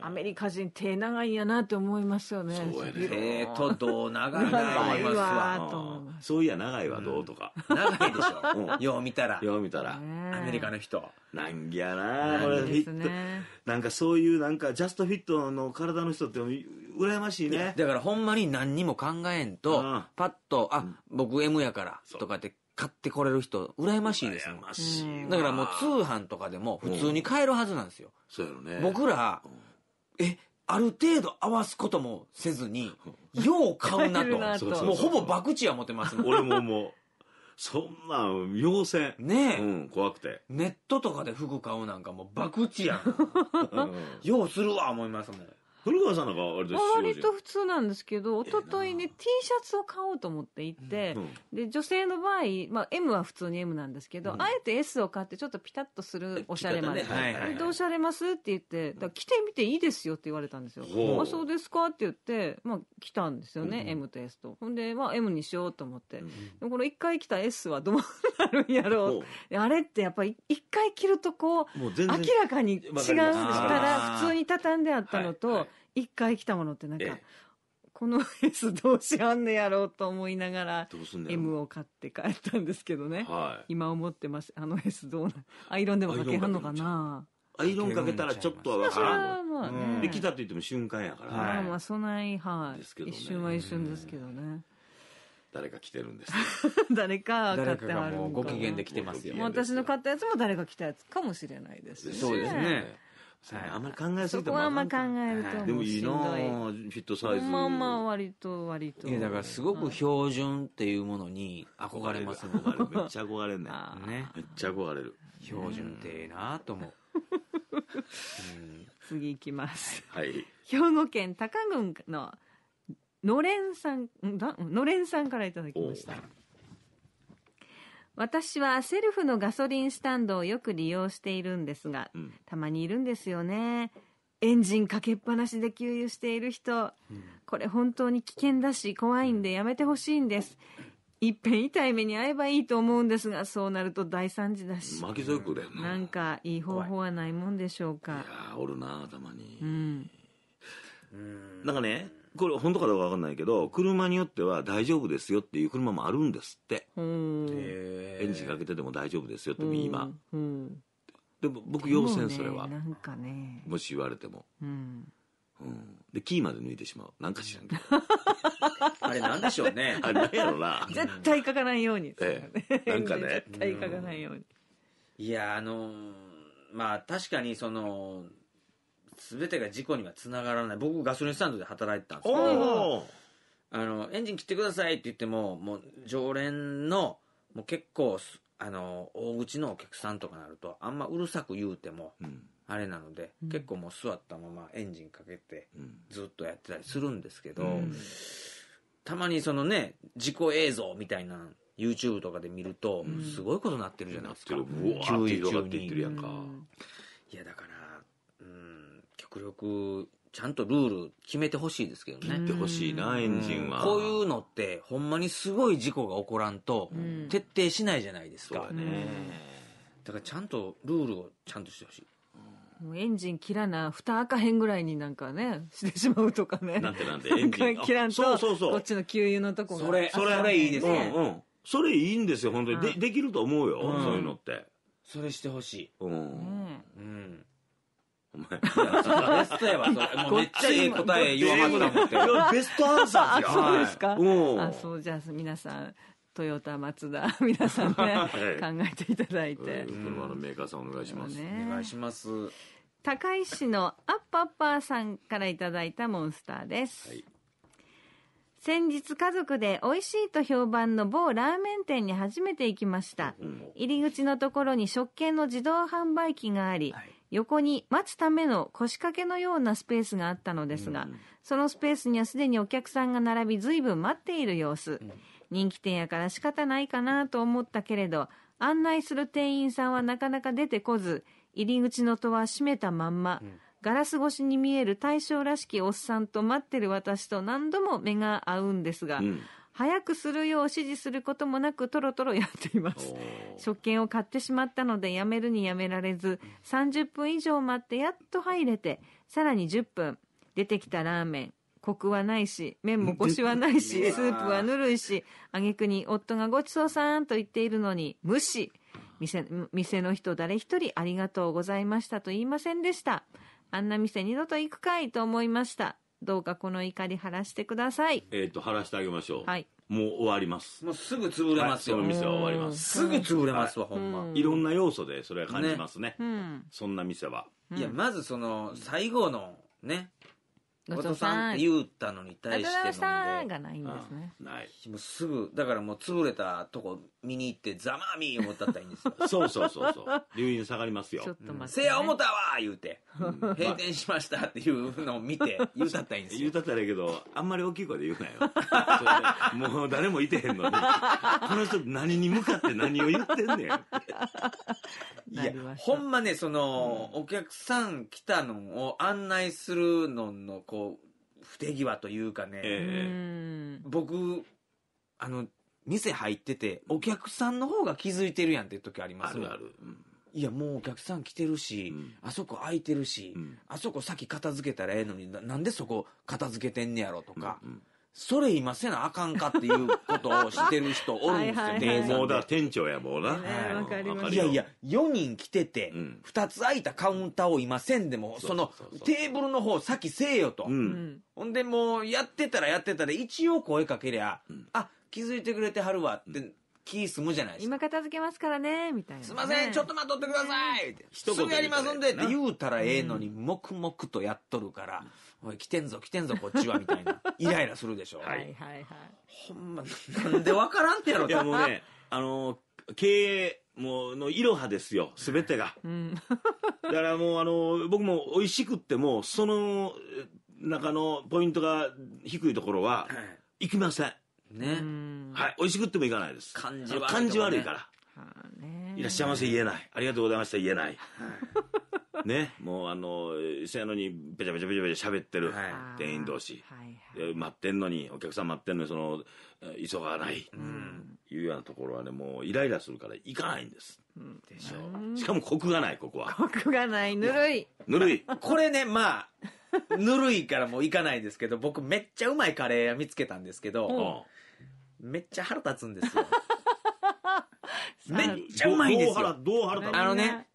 アメリカ人手長いやなって思いますよね。そうやね。えー、と、ど長いな思いますわ。と思います。そういや、長いはどうとか。長いでしょ。よう見たら。よう見たら。アメリカの人。なんやなこれフィット。なんかそういう、なんか、ジャストフィットの体の人って、羨ましいね。だからほんまに何にも考えんと、パッと、あ、僕 M やから、とかって買ってこれる人、羨ましいです羨ましいだからもう通販とかでも普通に買えるはずなんですよ。そうやろね。僕ら、え、ある程度合わすこともせずに、よう買うなと。なともうほぼ博打は持ってます、ん。俺ももう。そんなん、妖精。ねえ。うん、怖くて。ネットとかで服買うなんかもう博打やん。ようするわ、思いますもん。古川さんなんかあれです割と普通なんですけど、一昨日ね、T シャツを買おうと思って行って、で、女性の場合、まあ M は普通に M なんですけど、あえて S を買ってちょっとピタッとするおしゃれまで。どうしゃれますって言って、だ着てみていいですよって言われたんですよ。あ、そうですかって言って、まあ来たんですよね、M と S と。ほんで、まあ M にしようと思って。うこの一回来た S はどうなるんやろう。あれってやっぱり一回着るとこう、明らかに違うから、普通に畳んであったのと、一回来たものってなんか、ええ、この S どうしあんねやろうと思いながら M を買って帰ったんですけどね、はい、今思ってますあの S どうなアイロンでもかけはんのかなアイロンかけたらちょっとは分からん、できたと言っても瞬間やから、まあまあそないはい、ね、一瞬は一瞬ですけどね、誰か来てるんです 誰か買ってはるご機嫌で来てますよ私の買ったやつも誰か来たやつかもしれないです、ね、そうですねはい、あんまり考えすぎてもそこはあんま考えると、はい、でもいいなフィットサイズまあまあ割と割といやだからすごく標準っていうものに憧れますね、めっちゃ憧れるねねめっちゃ憧れる標準ってええなと思う 次いきます、はい、兵庫県高郡ののれんさんだのれんさんからいただきました私はセルフのガソリンスタンドをよく利用しているんですが、うん、たまにいるんですよね。エンジンかけっぱなしで給油している人、うん、これ本当に危険だし怖いんでやめてほしいんです。いっぺん痛い目に遭えばいいと思うんですが、そうなると大惨事だし。巻き添えくれなんかいい方法はないもんでしょうか。いやおるなたまに。うん。なんかね、これ本当かどうかわかんないけど、車によっては大丈夫ですよっていう車もあるんですって。エンジンかけてても大丈夫ですよって今。でも僕要せんそれは、ね、なんかねもし言われても、うん、うん、でキーまで抜いてしまうなんか知らんけど あれなんでしょうね あれなやろな絶対書かないように、ええ、なんかね 絶対書かないように、うん、いやあのー、まあ確かにその全てが事故には繋がらない。僕、ガソリンスタンドで働いてたんですけど、あの、エンジン切ってくださいって言っても、もう常連の、もう結構、あの、大口のお客さんとかなると、あんまうるさく言うても、あれなので、うん、結構もう座ったままエンジンかけて、ずっとやってたりするんですけど、うん、たまにそのね、事故映像みたいな、YouTube とかで見ると、すごいことなってるじゃないですか。うん、急に。いや、だから、極力、ちゃんとルール決めてほしいですけどね。決めてほしいな、エンジンは。こういうのって、ほんまにすごい事故が起こらんと、徹底しないじゃないですか。うだね。だからちゃんとルールをちゃんとしてほしい。もうエンジン切らな、蓋開かへんぐらいになんかね、してしまうとかね。なんてなんで、エンジン切らんと、そうそうそう。こっちの給油のとこが。それ、それ、それいいですね。うんうん。それいいんですよ、本当に。で、できると思うよ、うん、そういうのって。それしてほしい。うん。うん。お前。ベストやわ、それ。うめっちゃええ答え言わはったもんて。ベストアンサーですよ。そうですか。あ、そうじゃあ皆さん。トヨタ、マツダ、皆さんね、はい、考えていただいて。車のメーカーさんお願いします。ね、お願いします。高石市のアッパッパーさんからいただいたモンスターです。はい、先日家族で美味しいと評判の某ラーメン店に初めて行きました。入り口のところに食券の自動販売機があり、はい横に待つための腰掛けのようなスペースがあったのですが、うん、そのスペースにはすでにお客さんが並び随分待っている様子、うん、人気店やから仕方ないかなと思ったけれど案内する店員さんはなかなか出てこず入り口の戸は閉めたまんま、うんガラス越しに見える大将らしきおっさんと待ってる私と何度も目が合うんですが、うん、早くするよう指示することもなくとろとろやっています食券を買ってしまったのでやめるにやめられず30分以上待ってやっと入れてさらに10分出てきたラーメンコクはないし、麺もコシはないし、スープはぬるいし、挙句に夫がごちそうさんと言っているのに、無視。店、店の人誰一人ありがとうございましたと言いませんでした。あんな店二度と行くかいと思いました。どうかこの怒り晴らしてください。えっ、と、晴らしてあげましょう。はい。もう終わります。もうすぐ潰れますよ。はいその店は終わります。すぐ潰れますわ、ほんま。いろんな要素でそれは感じますね。うそんな店は。いや、まずその、最後の、ね、ごごさんって言ったのに対してのがで、ないんですね。ない。もうすぐ、だからもう潰れたとこ見に行ってざまあみ思ったったらいいんですよ。そうそうそうそう。留飲下がりますちょっと待って、せや思たわー言うて、閉店しましたっていうのを見て、言うたったらいいんです言う。たったらええけど、あんまり大きい声で言うなよ。もう誰もいてへんのに。この人何に向かって何を言ってんねん。いやほんまね、その、お客さん来たのを案内するのの、こう、不手際というかね、ええ僕、あの、店入ってて、お客さんの方が気づいてるやんっていう時あります、あるある。うんいや、もうお客さん来てるし、うん、あそこ空いてるし、うん、あそこ先片付けたらええのにな、なんでそこ片付けてんねやろとか、うんうん、それ今せなあかんかっていうことをしてる人おるんですよ、はいはいはい、もうだ、店長やもうな。はい、いやいや、4人来てて、うん、2つ空いたカウンターを今せんでも、そのテーブルの方先せえよと。ほんでもう、やってたらやってたら一応声かけりゃ、あ、気づいてくれてはるわって、気済むじゃないですか。今片付けますからね、みたいな、ね。すいません、ちょっと待っとってください、ってすぐやりますんでって言うたらええのに、黙々とやっとるから、おい、来てんぞ、来てんぞ、こっちは、みたいな。イライラするでしょ。はいはいはい。ほんま、なんでわからんってやろ、いやもうね、あの、経営、もう、の、いろはですよ、すべてが。うん、だからもう、あの、僕も美味しくっても、その中のポイントが低いところは、はい、行きません。ね。はい。美味しくってもいかないです。感じ悪い、ね、感じ悪いから。いらっしゃいませ言えない。ありがとうございました言えない。ね。もうあの、せやのにべちゃべちゃべちゃべちゃ喋ってる、はい、店員同士、はいはい、待ってんのに、お客さん待ってんのに、その、急がない。うん。いうようなところはね、もうイライラするから行かないんです。うん、でしょう。しかもコクがない、ここは。コクがない、ぬるい。ぬるい。これね、まあ、ぬるいからもう行かないですけど、僕めっちゃうまいカレー見つけたんですけど、うんめっちゃ腹立つんですよ。めっちゃうまいですよ。どう腹立つあのね、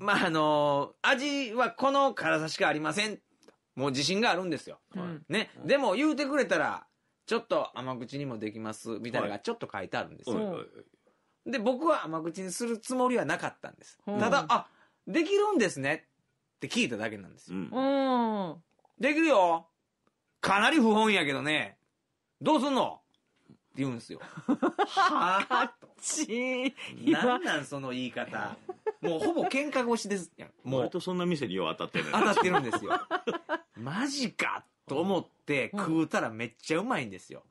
まあ、あのー味はこの辛さしかありません。もう自信があるんですよ。うんね、でも言うてくれたら、ちょっと甘口にもできます、みたいなのがちょっと書いてあるんですよ。はいで、僕は甘口にするつもりはなかったんです。うんただ、あ、できるんですねって聞いただけなんですよ。うん。できるよかなり不本意やけどね。どうすんの言うんですよ。はぁと。なんなんその言い方。もうほぼ喧嘩腰ですやん。もう。割とそんな店によう当たってる。当たってるんですよ。マジかと思って食うたらめっちゃうまいんですよ。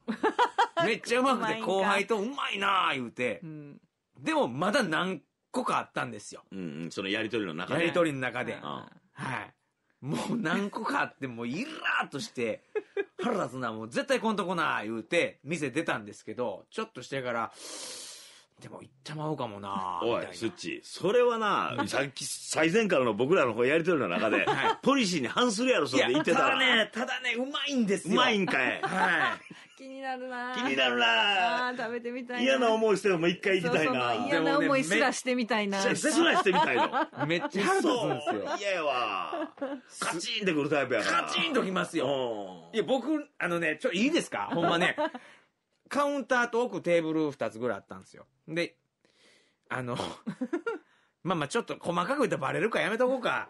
めっちゃうまくて後輩とうまいなぁ言うて。でもまだ何個かあったんですよ。うんうん、そのやりとりの中で。やりとりの中で。はい。もう何個かあって、もうイラーとして、腹立つな、もう絶対こんとこな、言うて、店出たんですけど、ちょっとしてから、でも行ってまうかもなおい、スッチ、それはな、さっき、最前からの僕らのうやりとりの中で、はい、ポリシーに反するやろ、それで言ってたら。ただね、ただね、うまいんですよ。うまいんかい。はい。気になるな気になるなあ食べてみたいな嫌な思いしても一回行きたいな。そうそう嫌な思いすらしてみたいなしすらしてみたいな。めっちゃ腹立つんですよ。嫌やわ。カチンってくるタイプやな。カチンときますよ。いや、僕、あのね、ちょ、いいですかほんまね。カウンターと奥テーブル2つぐらいあったんですよ。で、あの、まあまあちょっと細かく言ったらバレるかやめとこうか。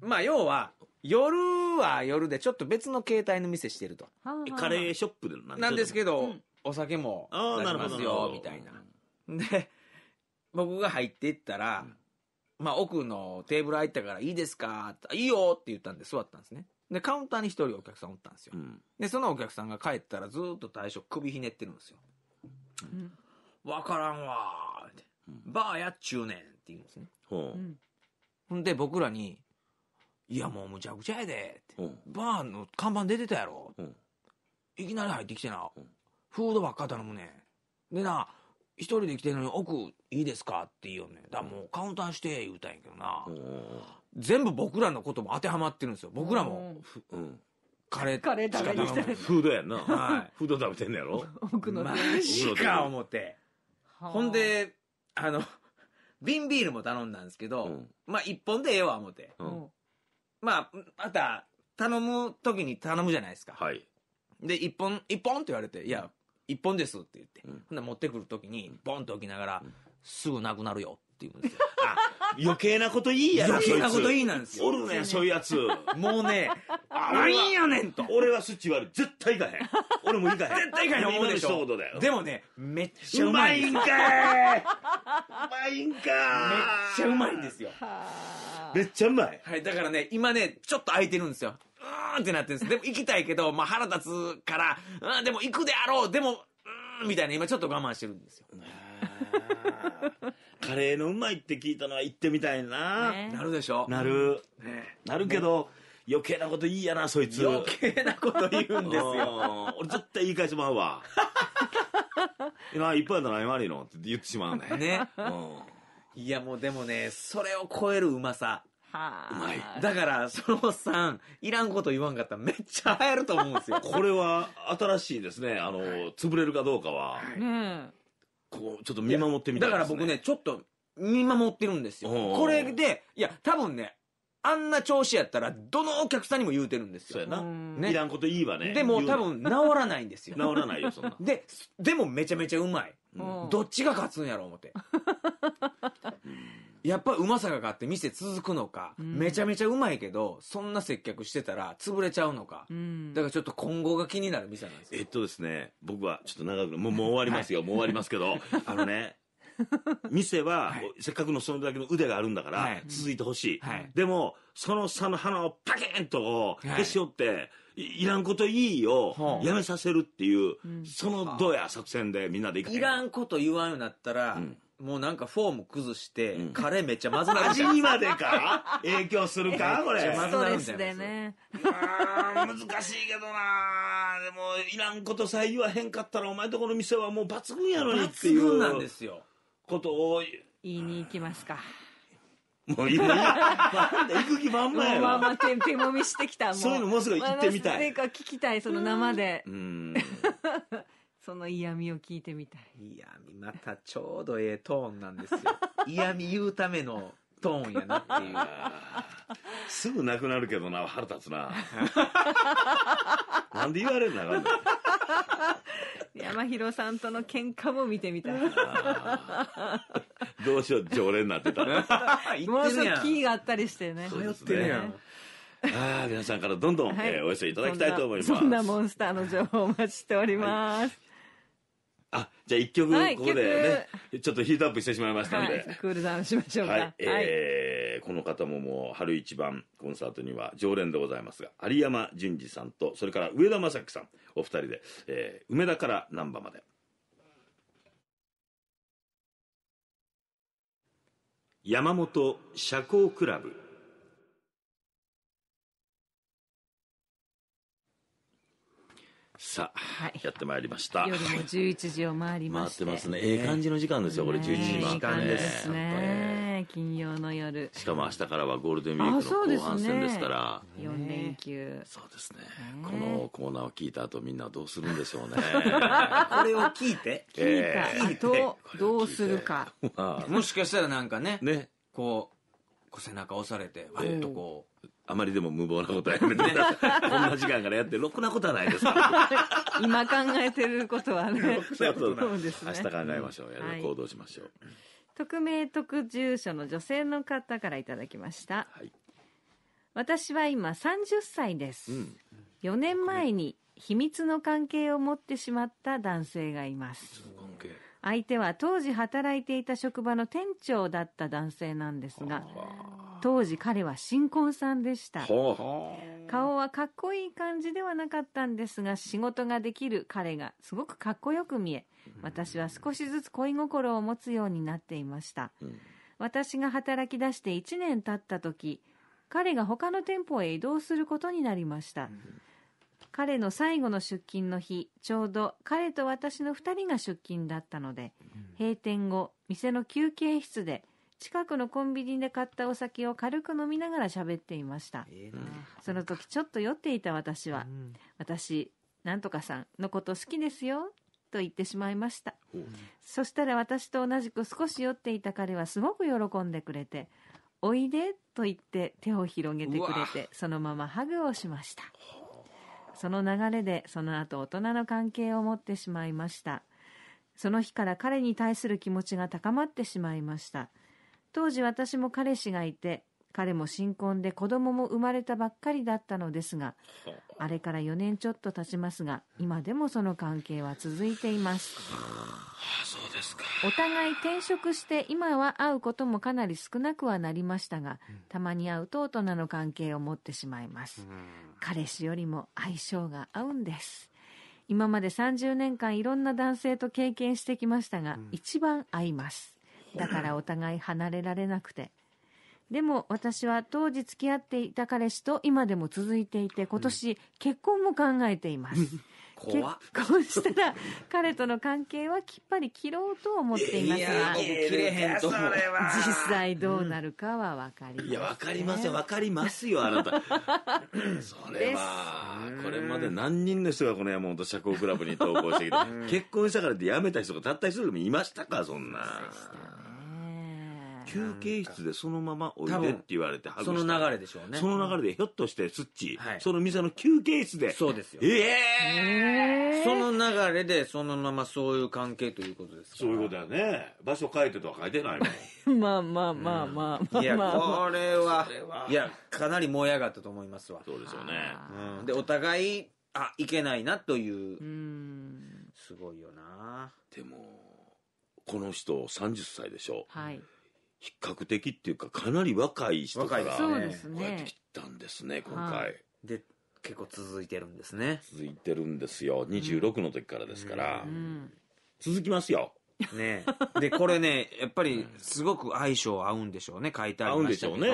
まあ要は、夜は夜でちょっと別の携帯の店してると。カレーショップでなんなんですけど、お酒も出しますよ、みたいな。で、僕が入っていったら、まあ奥のテーブル入ったからいいですかいいよって言ったんで座ったんですね。で、カウンターに一人お客さんおったんですよ。うん、で、そのお客さんが帰ったらずっと大将首ひねってるんですよ。わ、うん、からんわーって。うん、バーやっちゅうねんって言うんですね。ほんで、僕らに、いやもうむちゃくちゃやで」って、うんバーの看板出てたやろ」うんいきなり入ってきてな、うんフードばっか頼むねんでな一人で来てるのに奥いいですかって言うよねだからもうカウンターして言うたんやけどな、うん全部僕らのことも当てはまってるんですよ僕らもうんカレーカレー食べて来たフードやんな、はいフード食べてんのやろ奥のマジか思ってほん、であの瓶ビールも頼んだんですけど、うんまあ一本でええわ思ってうんまあ、また、頼む時に頼むじゃないですか。はい。で、一本、一本って言われて、いや、一本ですって言って、うん、ほんな持ってくる時に、ボンと置きながら、すぐなくなるよって言うんですよ。あ余計なこといいや余計なこといいなんですよ。おるね、そういうやつ。もうね、あんやねんと。俺はスチ悪い。絶対行かへん。俺も行かへん。絶対行かへん思うでしょ。でもね、めっちゃうまい。んかい。うまいんかめっちゃうまいんですよ。めっちゃうまい。はい、だからね、今ね、ちょっと空いてるんですよ。うーんってなってるんです。でも行きたいけど、まあ腹立つから、うん、でも行くであろう。でも、うーん、みたいな今ちょっと我慢してるんですよ。カレーのうまいって聞いたのは行ってみたいな。ねなるでしょなる。ねなるけど、余計なこといいやな、そいつ。余計なこと言うんですよ。俺絶対言い返してまうわ。今、一杯だな、今悪いのって言ってしまうね。ね。うん。いやもうでもね、それを超えるうまさ。はあ。うまいだから、そのおっさん、いらんこと言わんかったらめっちゃ流行ると思うんですよ。これは新しいですね。あの、潰れるかどうかは。ねえこう、ちょっと見守ってみたい、ね、だから僕ね、ちょっと見守ってるんですよ。これで、いや、多分ね、あんな調子やったら、どのお客さんにも言うてるんですよ。そうやな。ね、いらんこといいわね。でも多分治らないんですよ。治らないよ、そんな。で、でもめちゃめちゃうまい。どっちが勝つんやろ、思って。やっぱうまさが勝って店続くのか、うん、めちゃめちゃうまいけど、そんな接客してたら潰れちゃうのか、うん、だからちょっと今後が気になる店なんですよ。えっとですね、僕はちょっと長く、もうもう終わりますよ、はい、もう終わりますけど、あのね、店は、はい、せっかくのそれだけの腕があるんだから、はい、続いてほしい、はい、でも、その差の花をパキンとへし折って、い、いらんこといいをやめさせるっていう、うん、そのどうや作戦でみんなでいかいらんこと言わんようになったら、うんもうなんかフォーム崩して、うんカレーめっちゃまずなる味にまでか影響するか これ。まずいレスでね。あ難しいけどなでも、いらんことさえ言わへんかったら、お前とこの店はもう抜群やのにってい抜群なんでうすよ。ことを、言いに行きますか。もういなんだ、行く気満々やまあまろ。あ、天日もみしてきた。そういうのもうすぐ行ってみたいまなんか聞きたい、その生で。うーん その嫌味を聞いてみたい。嫌味、またちょうどええトーンなんですよ。嫌味言うためのトーンやなっていう。すぐなくなるけどな、腹立つな。なんで言われるんだかんだ。山広さんとの喧嘩も見てみたい。どうしよう、常連になってた。もうすぐキーがあったりしてね。そうですね。ああ、皆さんからどんどん、はい、えー、お寄せいただきたいと思います。そんなモンスターの情報をお待ちしております。はいじゃあ一曲ここでね、ちょっとヒートアップしてしまいましたんで。はい、クールダウンしましょうか。はい。えー、この方ももう春一番コンサートには常連でございますが、有山淳二さんと、それから上田正樹さん、お二人で、えー、梅田から難波まで。山本社交クラブ。さあ、はい、やってまいりました。夜も11時を回りまし回ってますね。ええ感じの時間ですよ、これ11時半っね。ですね。金曜の夜。しかも明日からはゴールデンウィークの後半戦ですから。ね、4連休。そうですね。このコーナーを聞いた後みんなどうするんでしょうね。これを聞いて聞いた後、どうするか。もしかしたらなんかね、ねこう、こう背中押されて、わっとこう。あまりでも無謀なことはやめてください。こんな時間からやって、ろくなことはないです 今考えてることはねそうです明日考えましょう。やはるい行動しましょう。匿名特住所の女性の方からいただきましたはい。私は今30歳です、うん。4年前に秘密の関係を持ってしまった男性がいます相手は当時働いていた職場の店長だった男性なんですが、当時彼は新婚さんでした。顔はかっこいい感じではなかったんですが、仕事ができる彼がすごくかっこよく見え、私は少しずつ恋心を持つようになっていました。私が働き出して1年経った時、彼が他の店舗へ移動することになりました。うん彼の最後の出勤の日ちょうど彼と私の2人が出勤だったので、閉店後店の休憩室で近くのコンビニで買ったお酒を軽く飲みながら喋っていました、えー、その時ちょっと酔っていた私は、うん、私なんとかさんのこと好きですよと言ってしまいました、うん、そしたら私と同じく少し酔っていた彼はすごく喜んでくれて「おいで」と言って手を広げてくれてそのままハグをしましたその流れでその後大人の関係を持ってしまいました。その日から彼に対する気持ちが高まってしまいました。当時私も彼氏がいて、彼も新婚で子供も生まれたばっかりだったのですが、あれから4年ちょっと経ちますが、今でもその関係は続いています。お互い転職して今は会うこともかなり少なくはなりましたが、たまに会うと大人の関係を持ってしまいます。彼氏よりも相性が合うんです。今まで30年間いろんな男性と経験してきましたが、一番合います。だからお互い離れられなくて、でも私は当時付き合っていた彼氏と今でも続いていて今年結婚も考えています、う ん、結婚したら彼との関係はきっぱり切ろうと思っていますが実際どうなるかは分かりません、いや分かりません分かりますよあなたそれはこれまで何人の人がこの山本社交クラブに投稿してきて結婚したからって辞めた人がたった一人でもいましたかそんな。休憩室でそのままおいでって言われてしたその流れでしょうねその流れでひょっとしてスッチ、はい、その店の休憩室でそうですよええー、その流れでそのままそういう関係ということですかそういうことだね場所書いてとは書いてないもん まあまあまあまあ、まあ、うん、いやこれはれいやかなり燃え上がったと思いますわそうですよね、うん、でお互いあいけないなというすごいよなでもこの人30歳でしょ、はい、比較的っていうかかなり若い人からこうやってきたんですね、今回、で結構続いてるんですね続いてるんですよ26の時からですから、続きますよね でこれねやっぱりすごく相性合うんでしょうね書いてありんでしょうね、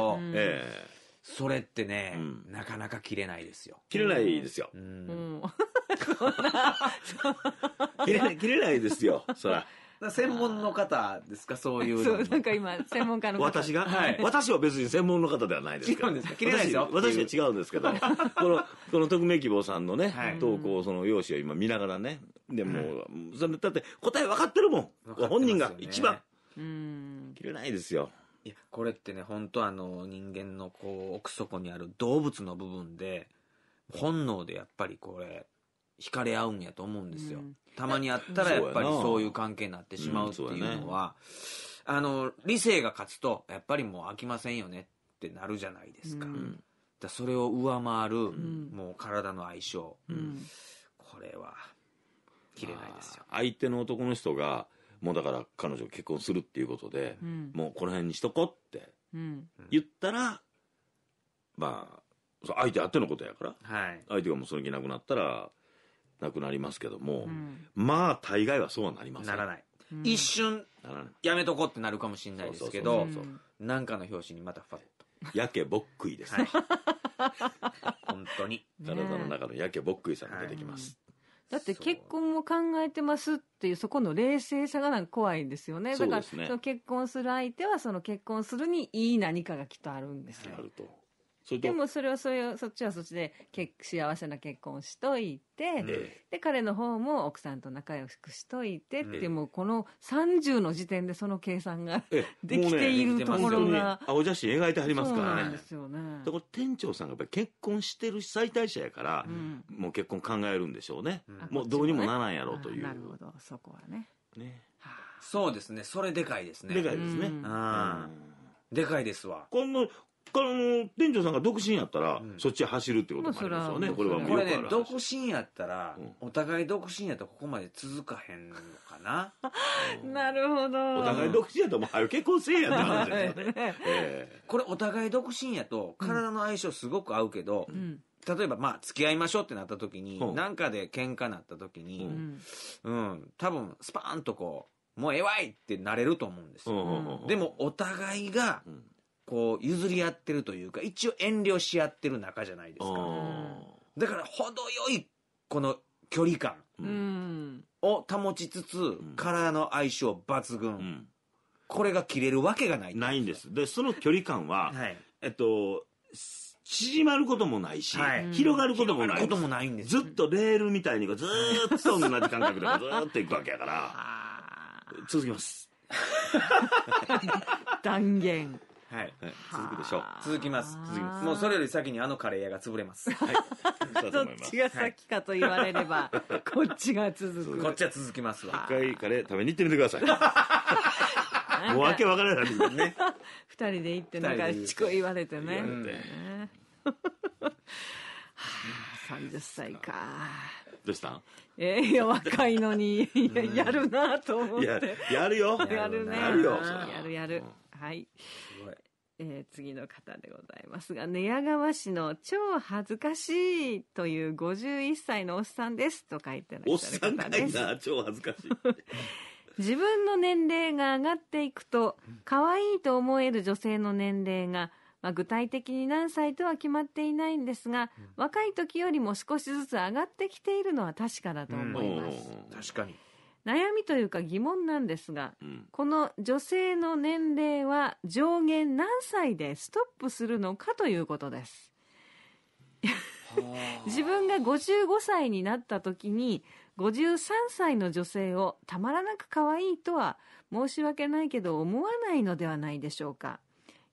それってね、なかなか切れないですよ。切れないですよ。切れないですよ。そら。専門の方ですかそういうそうなんか今専門家の方私が、はい、私は別に専門の方ではないです違うんですか切れないですよ私は違うんですけどこのこの特命希望さんのね、投稿その用紙を今見ながらねでも、うそれだって答え分かってるもん、本人が一番切れないですよいやこれってね本当あの人間のこう奥底にある動物の部分で本能でやっぱりこれ惹かれ合うんやと思うんですよ。うん、たまにあったらやっぱりそういう関係になってしまうっていうのは、うんね、あの、理性が勝つと、やっぱりもう飽きませんよねってなるじゃないですか。うん、だそれを上回る、もう体の相性。これは、切れないですよ。相手の男の人が、もうだから彼女結婚するっていうことで、もうこの辺にしとこって言ったら、まあ、相手あってのことやから、はい、相手がもうその気なくなったら、なくなりますけども、うん、まあ大概はそうはなりませんならない、一瞬やめとこうってなるかもしれないですけどなんかの表紙にまたファッとやけぼっくいですね、本当に 体の中のやけぼっくいさんが出てきます、だって結婚を考えてますっていうそこの冷静さがなんか怖いんですよね。だから、その結婚する相手はその結婚するにいい何かがきっとあるんですよ。あると。それでもそれはそういうそっちはそっちでけ幸せな結婚しといて、ねで彼の方も奥さんと仲良くしといてって、ねもうこの30の時点でその計算が できているところが、青写真描いてはりますそうかならんねですよねだから店長さんがやっぱり結婚してる妻帯者やから、んもう結婚考えるんでしょうね、もうどうにもならんやろうというなるほどそこはねねそうですね。それでかいですね。でかいですね、うんうんでかいですわ。このの店長さんが独身やったら、そっち走るってこともありますよね、これはもうこれね独身やったら、お互い独身やったらここまで続かへんのかな、なるほどお互い独身やともう結婚せえやって話ですよね、えー、これお互い独身やと体の相性すごく合うけど、例えば、まあ、付き合いましょうってなった時に、なんかで喧嘩なった時に、うん、多分、スパーンとこう、もうええわいってなれると思うんですよ。でも、お互いが、こう譲り合ってるというか一応遠慮し合ってる仲じゃないですかだから程よいこの距離感を保ちつつ、体カラーの相性抜群、うん、これが切れるわけがないないんですでその距離感は、はい、えっと縮まることもないし、はい、広がることもないことないんですずっとレールみたいにずっと同じ感覚で ずっといくわけやから続きます 断言はい、はい、続くでしょう続きます続きますもうそれより先にあのカレー屋が潰れます はいどっちが先かと言われれば、こっちが続くこっちは続きますわ一回カレー食べに行ってみてください もうわけわからないんだね 二人で行ってなんかちこ言われてね、うん、はあ30歳かどうしたんえー、いや若いのにやるなと思ってやるよやるねやるよやるやる、うんはい。すごい。えー、次の方でございますが、寝屋川市の超恥ずかしいという51歳のおっさんですと書いてらっしゃる方です。おっさんかいな、超恥ずかしい。自分の年齢が上がっていくと、可愛いと思える女性の年齢が、まあ、具体的に何歳とは決まっていないんですが、若い時よりも少しずつ上がってきているのは確かだと思います。確かに。悩みというか疑問なんですが、うん、この女性の年齢は上限何歳でストップするのかということです。自分が55歳になった時に53歳の女性をたまらなく可愛いとは申し訳ないけど思わないのではないでしょうか。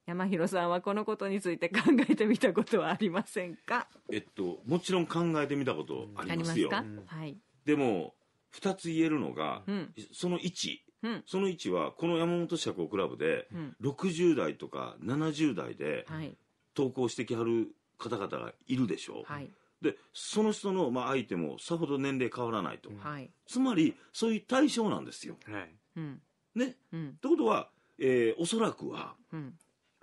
山広さんはこのことについて考えてみたことはありませんかえっと、もちろん考えてみたことありますよ。ありますか、うん、はい。でも、二つ言えるのが、その1、その1はこの山本社交クラブで、うん、60代とか70代で投稿してきはる方々がいるでしょう、はい、でその人のまあ相手もさほど年齢変わらないと、はい、つまりそういう対象なんですよ。はい、ね、うん、ってことは、えー、おそらくは、うん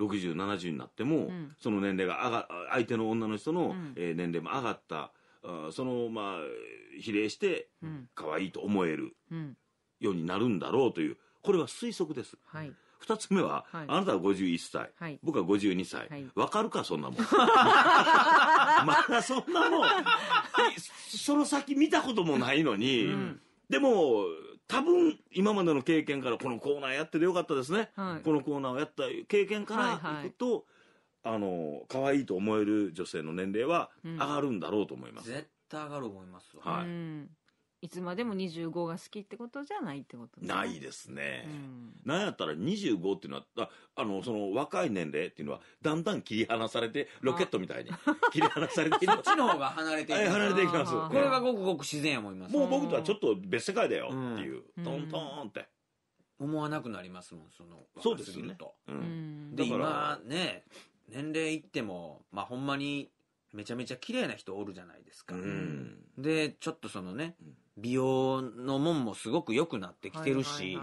6070になっても、うん、その年齢が上が相手の女の人の、うん、えー、年齢も上がったあその、まあ、比例して、可愛いと思えるようになるんだろうという、これは推測です。はい。二つ目は、はい、あなたは51歳、はい、僕は52歳。わ、はい、かるか、そんなもん。まだそんなもん、その先見たこともないのに、うん、でも、多分、今までの経験から、このコーナーやっててよかったですね。このコーナーをやった経験からいくと、はいはいあの可愛いと思える女性の年齢は上がるんだろうと思います、絶対上がる思いますはいうんいつまでも25が好きってことじゃないってこと、ね、ないですね、うん、なんやったら25っていうのはああのその若い年齢っていうのはだんだん切り離されてロケットみたいに切り離されてそっちの方が離れていきます離れていきますこれがごくごく自然や思いますもう僕とはちょっと別世界だよっていう、うん、トントンって、思わなくなりますもんそのそうですね、うん、で今ね年齢いっても、まあほんまにめちゃめちゃ綺麗な人おるじゃないですか。うん、で、ちょっとそのね、美容のもんもすごく良くなってきてるし、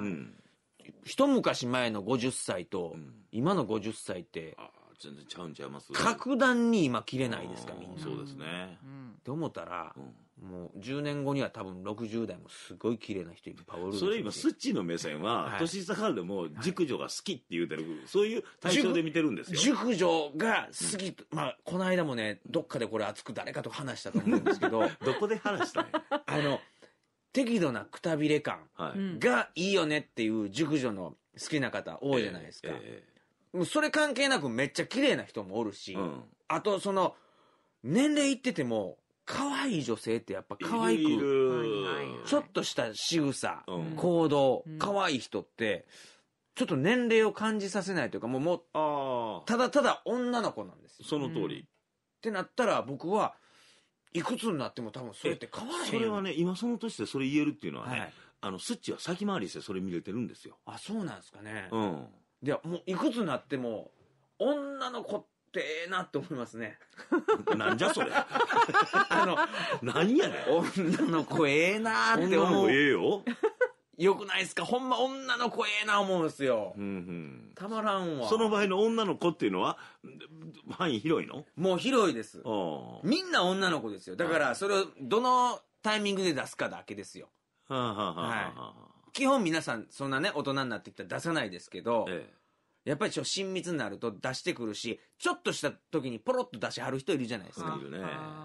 一昔前の50歳と、今の50歳って、全然ちゃうんちゃいます格段に今切れないですかみんなそうですねって思ったら、うんもう10年後には多分60代もすごい綺麗な人いっぱいおるそれ今スッチーの目線は、はい年下からでも熟女が好きって言うてる、そういう対象で見てるんですよ熟女が好きと、まあこの間もねどっかでこれ熱く誰かと話したと思うんですけど どこで話した あの適度なくたびれ感がいいよねっていう熟女の好きな方多いじゃないですか、えそれ関係なくめっちゃ綺麗な人もおるし、うんあとその年齢いってても可愛い女性ってやっぱ可愛く、ちょっとした仕草、うん、行動、可愛い人って、ちょっと年齢を感じさせないというか、もう、もう、あただただ女の子なんですその通り。ってなったら、僕は、いくつになっても多分それって可愛いそれはね、今その年でそれ言えるっていうのはね、はい、あの、スッチは先回りしてそれ見れてるんですよ。あ、そうなんですかね。うん。で、もういくつになっても、女の子っってええなって思いますね。なんじゃそれ。あの、なやねん。女の子ええなって女思もええよ。よくないですかほんま女の子ええな思うんですよ。たまらんわ。その場合の女の子っていうのは、範囲広いのもう広いです。みんな女の子ですよ。だから、それをどのタイミングで出すかだけですよ。はあはあはあは基本皆さん、そんなね、大人になってきたら出さないですけど、ええやっぱりちょ親密になると出してくるし、ちょっとした時にポロッと出しはる人いるじゃないですか。いるね。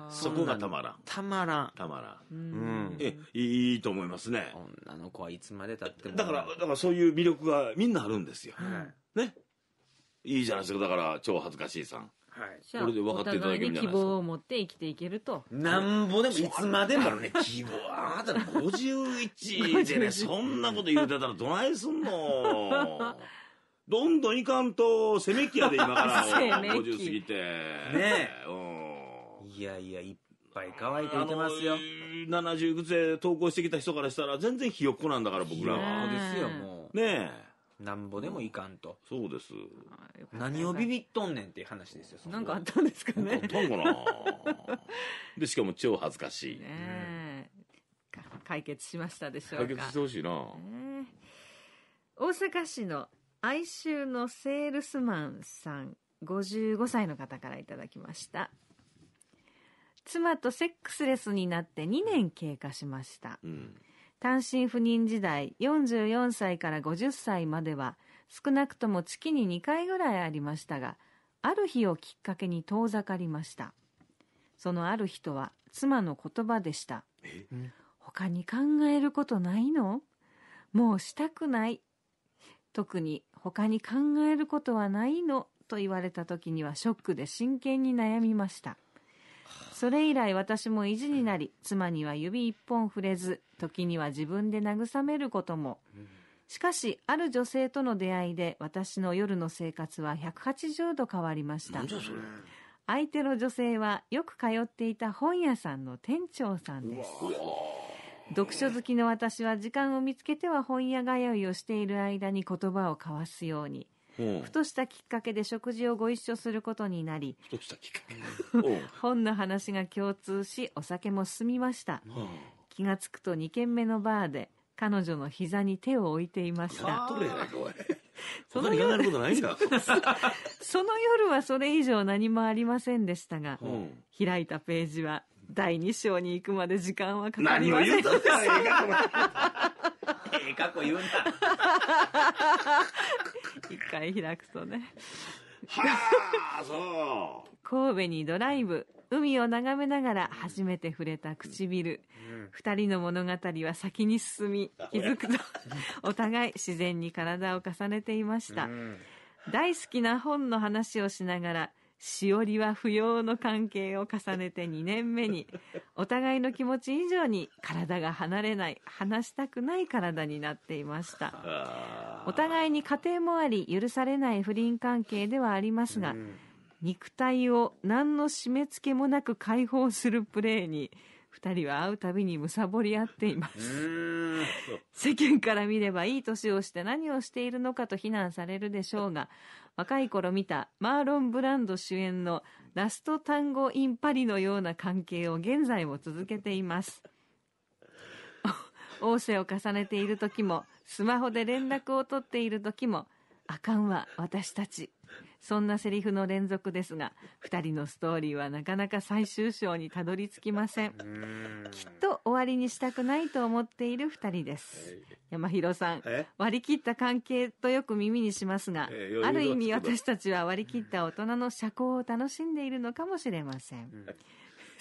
そこがたまらん。たまらん。たまらん。うん。え、いいと思いますね。女の子はいつまでたっても。だから、だからそういう魅力がみんなあるんですよ。ね。いいじゃないですか。だから、超恥ずかしいさん。はい。これで分かっていただけるんじゃないですか。希望を持って生きていけると。なんぼでも、いつまでもね、希望。あなた51でね、そんなこと言うてたらどないすんの。どんどんいかんと、せめきやで、今から。50 過ぎて。ねえ。いやいや、いっぱい乾いていてますよ。70ぐつ投稿してきた人からしたら、全然ひよっこなんだから、僕らは。そうですよ、もう。ねえ。なんぼでもいかんと。そうです。何をビビっとんねんっていう話ですよ。なんかあったんですかね。あったんかなで、しかも超恥ずかしい。ね解決しましたでしょうか。解決してほしいな。大阪市の哀愁のセールスマンさん、55歳の方からいただきました。妻とセックスレスになって2年経過しました。うん、単身赴任時代、44歳から50歳までは、少なくとも月に2回ぐらいありましたが、ある日をきっかけに遠ざかりました。そのある日とは、妻の言葉でした。他に考えることないのもうしたくない。特に他に考えることはないのと言われた時にはショックで真剣に悩みました。それ以来私も意地になり、妻には指一本触れず、時には自分で慰めることも。しかし、ある女性との出会いで私の夜の生活は180度変わりました。相手の女性はよく通っていた本屋さんの店長さんです。読書好きの私は時間を見つけては本屋通いをしている間に言葉を交わすように、うん、ふとしたきっかけで食事をご一緒することになり、ふとしたきっかけ 本の話が共通し、お酒も進みました。うん、気がつくと2軒目のバーで、彼女の膝に手を置いていました。その夜 その夜はそれ以上何もありませんでしたが、うん、開いたページは第2章に行くまで時間はかかりません何を言うとってええ過去言うな 一回開くとねはあそう神戸にドライブ海を眺めながら初めて触れた唇、二、うん、人の物語は先に進み気づくとお互い自然に体を重ねていました、うん、大好きな本の話をしながらしおりは不要の関係を重ねて2年目に、お互いの気持ち以上に体が離れない、話したくない体になっていました。お互いに家庭もあり、許されない不倫関係ではありますが、肉体を何の締め付けもなく解放するプレーに、二人は会うたびにむさぼり合っています。世間から見ればいい年をして何をしているのかと非難されるでしょうが、若い頃見たマーロン・ブランド主演のラストタンゴ・イン・パリのような関係を現在も続けています。仰せを重ねている時も、スマホで連絡を取っている時も、あかんわ、私たち。そんなセリフの連続ですが、2人のストーリーはなかなか最終章にたどり着きません。きっと終わりにしたくないと思っている2人です。はい、山広さん、割り切った関係とよく耳にしますが、ある意味私たちは割り切った大人の社交を楽しんでいるのかもしれません。うん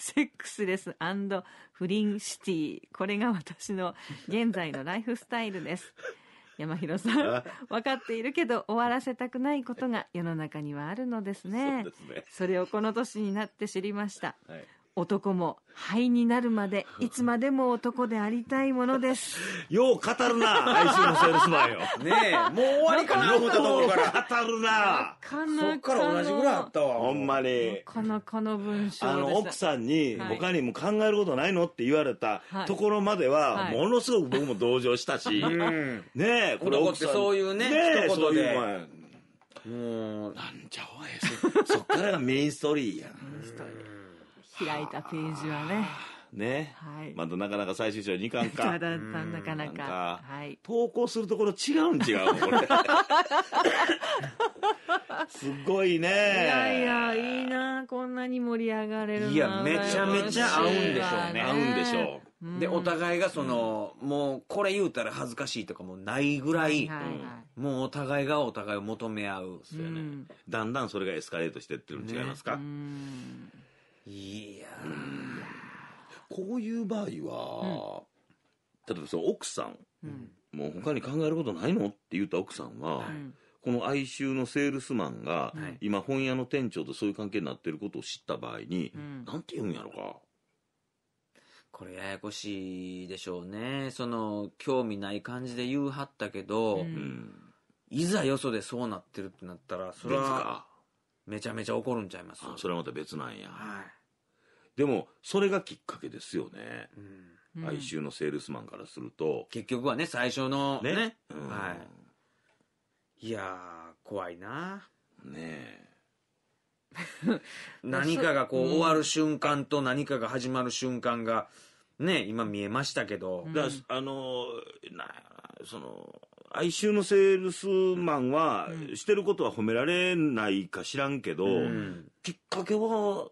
セックスレス不倫シティ。これが私の現在のライフスタイルです。山広さん。分かっているけど終わらせたくないことが世の中にはあるのですね。そうですね。それをこの年になって知りました。はい男も灰になるまで いつまでも男でありたいものですよう語るな愛知のセールスマンよねえもう終わりかなとこから語るなそっから同じぐらいあったわほんまにの文章あの奥さんに、他にも考えることないのって言われたところまでは、はい、ものすごく僕も同情したし、はい、ねえこれ奥さんそういうねね一言でもうなんじゃおいそ そっからがメインストーリーやんストーリー開いたページはね。ね、はい、まだなかなか最終章2巻か。まだなかなか。はい、投稿するところ違うん違うこれ。すごいね。いやいや、いいなこんなに盛り上がれるいや、めちゃめちゃ合うんでしょうね。合うんでしょう。で、お互いがその、もう、これ言うたら恥ずかしいとかもないぐらい、もうお互いがお互いを求め合う。よね。だんだんそれがエスカレートしてってるの違いますか、うんいやこういう場合は、例えばその奥さん、もう他に考えることないのって言った奥さんは、この哀愁のセールスマンが、今本屋の店長とそういう関係になってることを知った場合に、なんて言うんやろか。これややこしいでしょうね。その、興味ない感じで言うはったけど、いざよそでそうなってるってなったら、それは、めちゃめちゃ怒るんちゃいますあそれはまた別なんや、はい、でもそれがきっかけですよね、うん、哀愁のセールスマンからすると結局はね最初のね、ね、はいいや怖いなねえ 何かがこう終わる瞬間と何かが始まる瞬間がね今見えましたけど、うん、だあのなその哀愁のセールスマンは、してることは褒められないか知らんけど、きっかけは、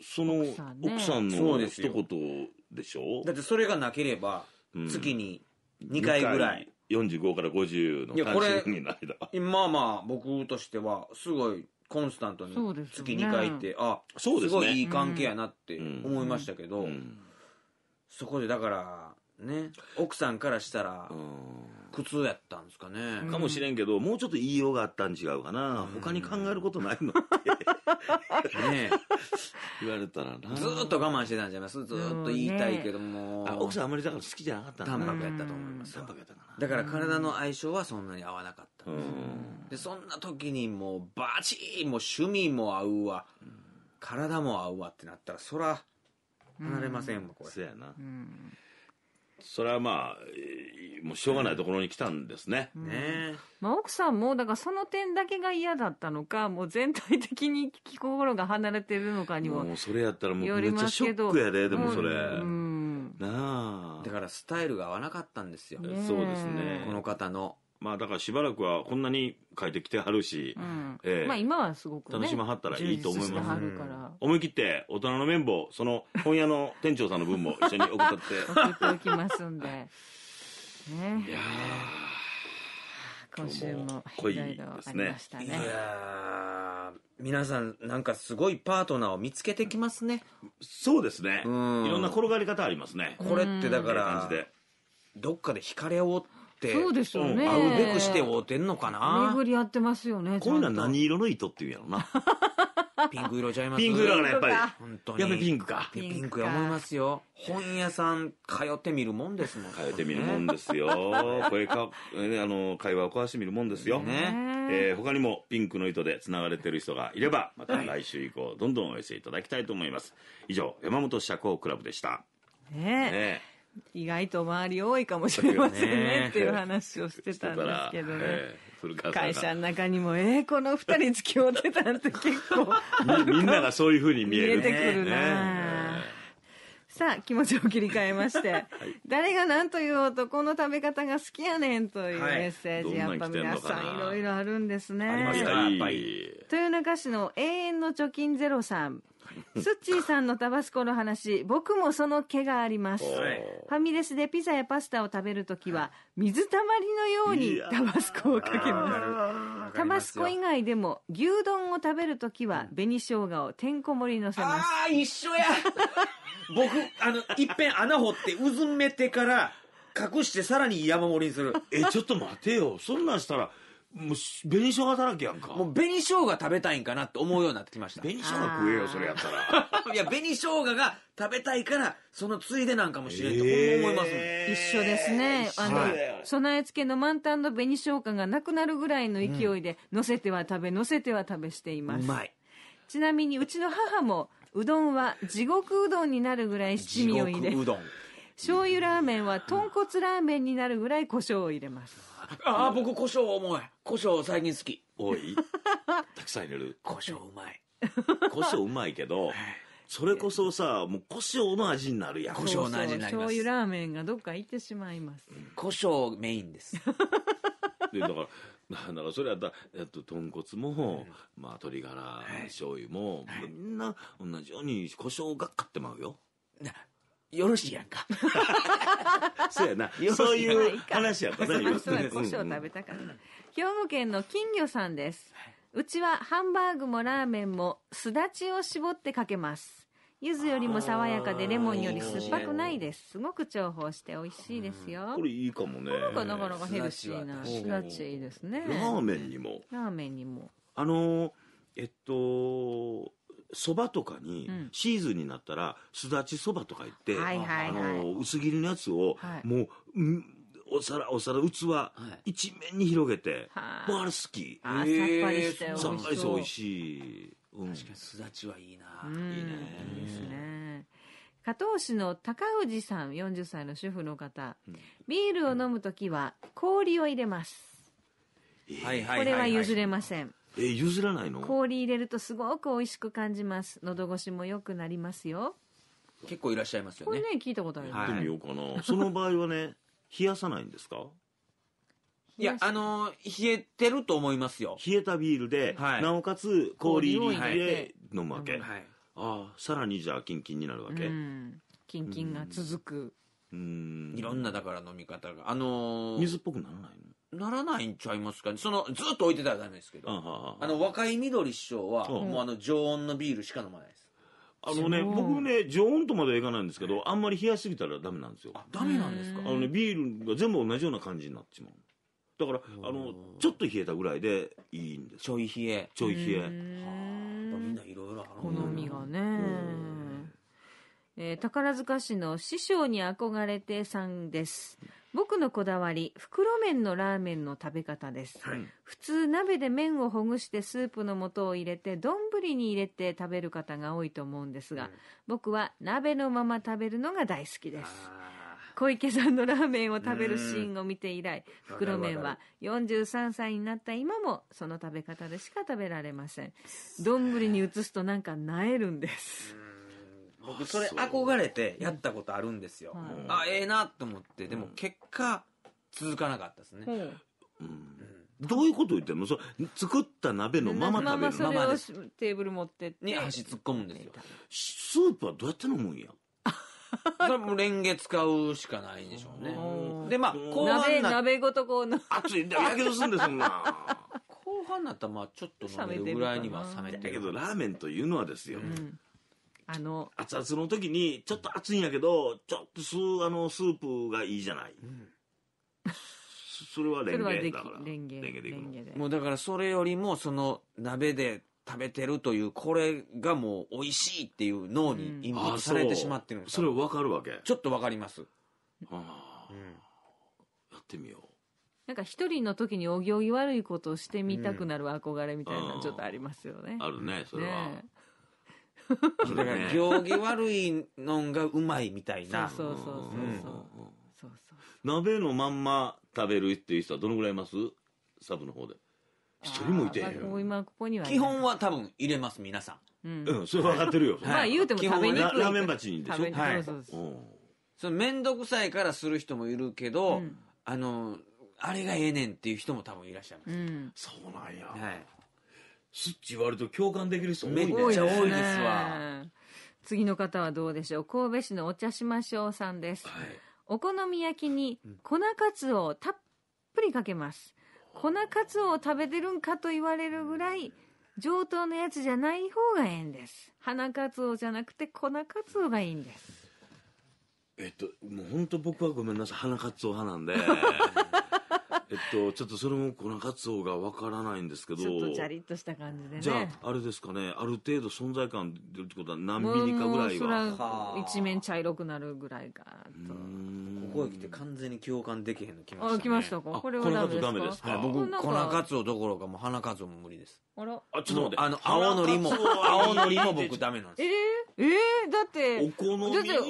その、奥さん,、の一言でしょだってそれがなければ、月に2回ぐらい。45から50の単になだ。まあまあ、僕としては、すごい、コンスタントに月2回って、ね、あ、そうです,、ね、すごいいい関係やなって思いましたけど、そこでだから、ね、奥さんからしたら、苦痛やったんですかね。かもしれんけど、もうちょっと言いようがあったん違うかな。他に考えることないのって。ね 言われたらな。ずっと我慢してたんじゃないですずっと言いたいけども。奥さんあまりだから好きじゃなかったんだ淡白やったと思います。淡白やったかな。だから体の相性はそんなに合わなかったんです。で、そんな時にもうバチーもう趣味も合うわ。体も合うわってなったら、そら、離れませんん、これ。そうやな。うんそれはまあ、もうしょうがないところに来たんですね。うん、ねまあ奥さんも、だからその点だけが嫌だったのか、もう全体的に心が離れてるのかにも。もうそれやったらもうめっちゃショックやで、でもそれ。うん、なあ。だからスタイルが合わなかったんですよ。そうですね。この方の。まあだからしばらくはこんなに帰ってきてはるし、うんええまあ今はすごく、ね、楽しまはったらいいと思います。充実思い切って大人の綿棒、その本屋の店長さんの分も一緒に送って。送っておきますんで。ね。いやー今週も濃いですね。ねいや皆さんなんかすごいパートナーを見つけてきますね。そうですね。いろんな転がり方ありますね。これってだから、どっかで惹かれを、そうですよね、会うべくして会うてんのかな巡り合ってますよねこういうのは何色の糸っていうやろな ピンク色ちゃいますピンク色がやっぱり。本当に。やっぱりピンクか。ピンクや思いますよ。本屋さん通ってみるもんですもん、ね、通ってみるもんですよ。これか、あの、会話を交わしてみるもんですよ。ね。えー、他にもピンクの糸で繋がれてる人がいれば、また来週以降、どんどんお寄せいただきたいと思います。以上、山本社交クラブでした。ねえ。ねえ意外と周り多いかもしれませんねっていう話をしてたんですけどね。会社の中にも、えー、この二人付き合ってたって結構 みんながそういうふうに見える、ね、見えてくるな、ね、さあ気持ちを切り替えまして、はい、誰が何と言おうとこの食べ方が好きやねんというメッセージ、はい、やっぱ皆さんいろいろあるんですね。ありましたやっぱり。豊中市の永遠の貯金ゼロさん。スッチーさんのタバスコの話、僕もその毛があります。ファミレスでピザやパスタを食べるときは、水たまりのようにタバスコをかけます。タバスコ以外でも、牛丼を食べるときは、紅生姜をてんこ盛りのせます。ああ、一緒や 僕、あの、いっぺん穴掘って、うずめてから、隠してさらに山盛りにする。え、ちょっと待てよ。そんなんしたら、もう、紅生姜だらけやんか。もう紅生姜食べたいんかなって思うようになってきました。紅生姜食えよ、それやったら。いや、紅生姜が食べたいから、そのついでなんかもしれんと、思います、ね、一緒ですね。あの、はい、備え付けの満タンの紅生姜がなくなるぐらいの勢いで、の乗せては食べ、乗せては食べしています。うまい。ちなみに、うちの母も、うどんは地獄うどんになるぐらい七味を入れ。地獄うどん。醤油ラーメンは豚骨ラーメンになるぐらい胡椒を入れます。ああ、僕、胡椒重い。胡椒最近好き。多いたくさん入れる。胡椒うまい。胡椒うまいけど、それこそさ、もう胡椒の味になるやん。胡椒の味になります。醤油ラーメンがどっか行ってしまいます。胡椒メインです。で、だから、なんだろう、それやったら、えっと、豚骨も、うん、まあ、鶏ガラ、醤油も、はい、みんな同じように胡椒がかってまうよ。よろしいやんか。そうやな。そういう話やからね。今そう胡椒食べたかった。兵庫県の金魚さんです。うちはハンバーグもラーメンもすだちを絞ってかけます。柚子よりも爽やかでレモンより酸っぱくないです。すごく重宝して美味しいですよ。これいいかもね。なんかなかなかヘルシーな。すだちいいですね。ラーメンにも。ラーメンにも。あの、えっと、そばとかに、シーズンになったら、すだちそばとか言って、はいはいはい、あの、薄切りのやつを、はい、もう、うんお皿、お皿、器、はい、一面に広げて、はあ、あれ好き。あ、えー、さっぱりして美味しい。さっぱりして美味しい。うん、確かにすだちはいいな。いいね。いいですね。加藤市の高氏さん、40歳の主婦の方、うん、ビールを飲むときは氷を入れます。うん、これは譲れません。えー、譲らないの氷入れるとすごく美味しく感じます喉越しも良くなりますよ結構いらっしゃいますよこれね聞いたことある、やってみようかな、その場合はね冷やさないんですかいやあのー冷えてると思いますよ冷えたビールで、はいなおかつ氷入り入れで飲むわけ、はいああさらにじゃあキンキンになるわけうんキンキンが続くうんいろんなだから飲み方があのー水っぽくならないのならないんちゃいますかねそのずっと置いてたらダメですけど、あの若い緑師匠は、もうあの常温のビールしか飲まないですあのね、僕ね、常温とまではいかないんですけど、あんまり冷やしすぎたらダメなんですよ。ダメなんですかのね、ビールが全部同じような感じになっちまう。だから、あの、ちょっと冷えたぐらいでいいんです。ちょい冷えちょい冷え。はみんないろいろある好ん好みがね。えー宝塚市の師匠に憧れてさんです。僕のこだわり、袋麺のラーメンの食べ方です。はい、普通鍋で麺をほぐしてスープの素を入れて、丼に入れて食べる方が多いと思うんですが、うん、僕は鍋のまま食べるのが大好きです。小池さんのラーメンを食べるシーンを見て以来、袋麺は43歳になった今もその食べ方でしか食べられません。丼に移すとなんかなえるんです。僕それ憧れてやったことあるんですよ、はいあええなと思ってでも結果続かなかったですね、ほうどういうこと言ってんのそ作った鍋のまま食べるの、まままテーブル持ってって。に足突っ込むんですよスープはどうやって飲むんや それはもうレンゲ使うしかないんでしょうねでまあ後半鍋、な鍋ごとこうの、熱いやけどするんですそんな後半になったらまあちょっと飲めるぐらいには冷めてだけどラーメンというのはですよ、んあの、熱々の時に、ちょっと熱いんやけど、ちょっとスあのスープがいいじゃない。うんそれはレンゲだからレンゲレンゲでいくもうだからそれよりもその鍋で食べてるというこれがもう美味しいっていう脳にインプットされてしまってるんです、うん、それ分かるわけちょっと分かりますああ、うん、やってみようなんか一人の時にお行儀悪いことをしてみたくなる憧れみたいなちょっとありますよね、うん、あるねそれは、ね だから行儀悪いのんがうまいみたいな。そうそうそうそうそう。そう鍋のまんま食べるっていう人はどのぐらいいますサブの方で。一人もいてへん。もここ基本は多分入れます、皆さうん。うん、それ分かってるよ。ん。まあ言うても食べにくいラから。ラーメン鉢にでしょくはいそうそうそくさいからする人もいるけど、うんあの、あれがええねんっていう人も多分いらっしゃいまうす。ん。そうなんや。はい。スッチ言わると共感できる人多いね。めっちゃ多いですわ。次の方はどうでしょう。神戸市のお茶ししまょうさんです。はい。お好み焼きに粉カツオをたっぷりかけます。粉カツオを食べてるんかと言われるぐらい、上等のやつじゃない方がええんです。花カツオじゃなくて粉カツオがいいんです。えっと、もう本当僕はごめんなさい、花カツオ派なんで。えっと、ちょっとそれも粉かつおがわからないんですけど。ちょっとチャリッとした感じでね。じゃあ、あれですかね、ある程度存在感出るってことは何ミリかぐらいは。一面茶色くなるぐらいかと。ここへ来て完全に共感できへんの来ました、ね、あ、来ましたか。これはダメですか。はい、僕、粉かつおどころかもう花かつおも無理です。あら。あ、ちょっと待って。あの、青のりも、青のりも僕ダメなんです。えー、えー、だって。お好みだって、だ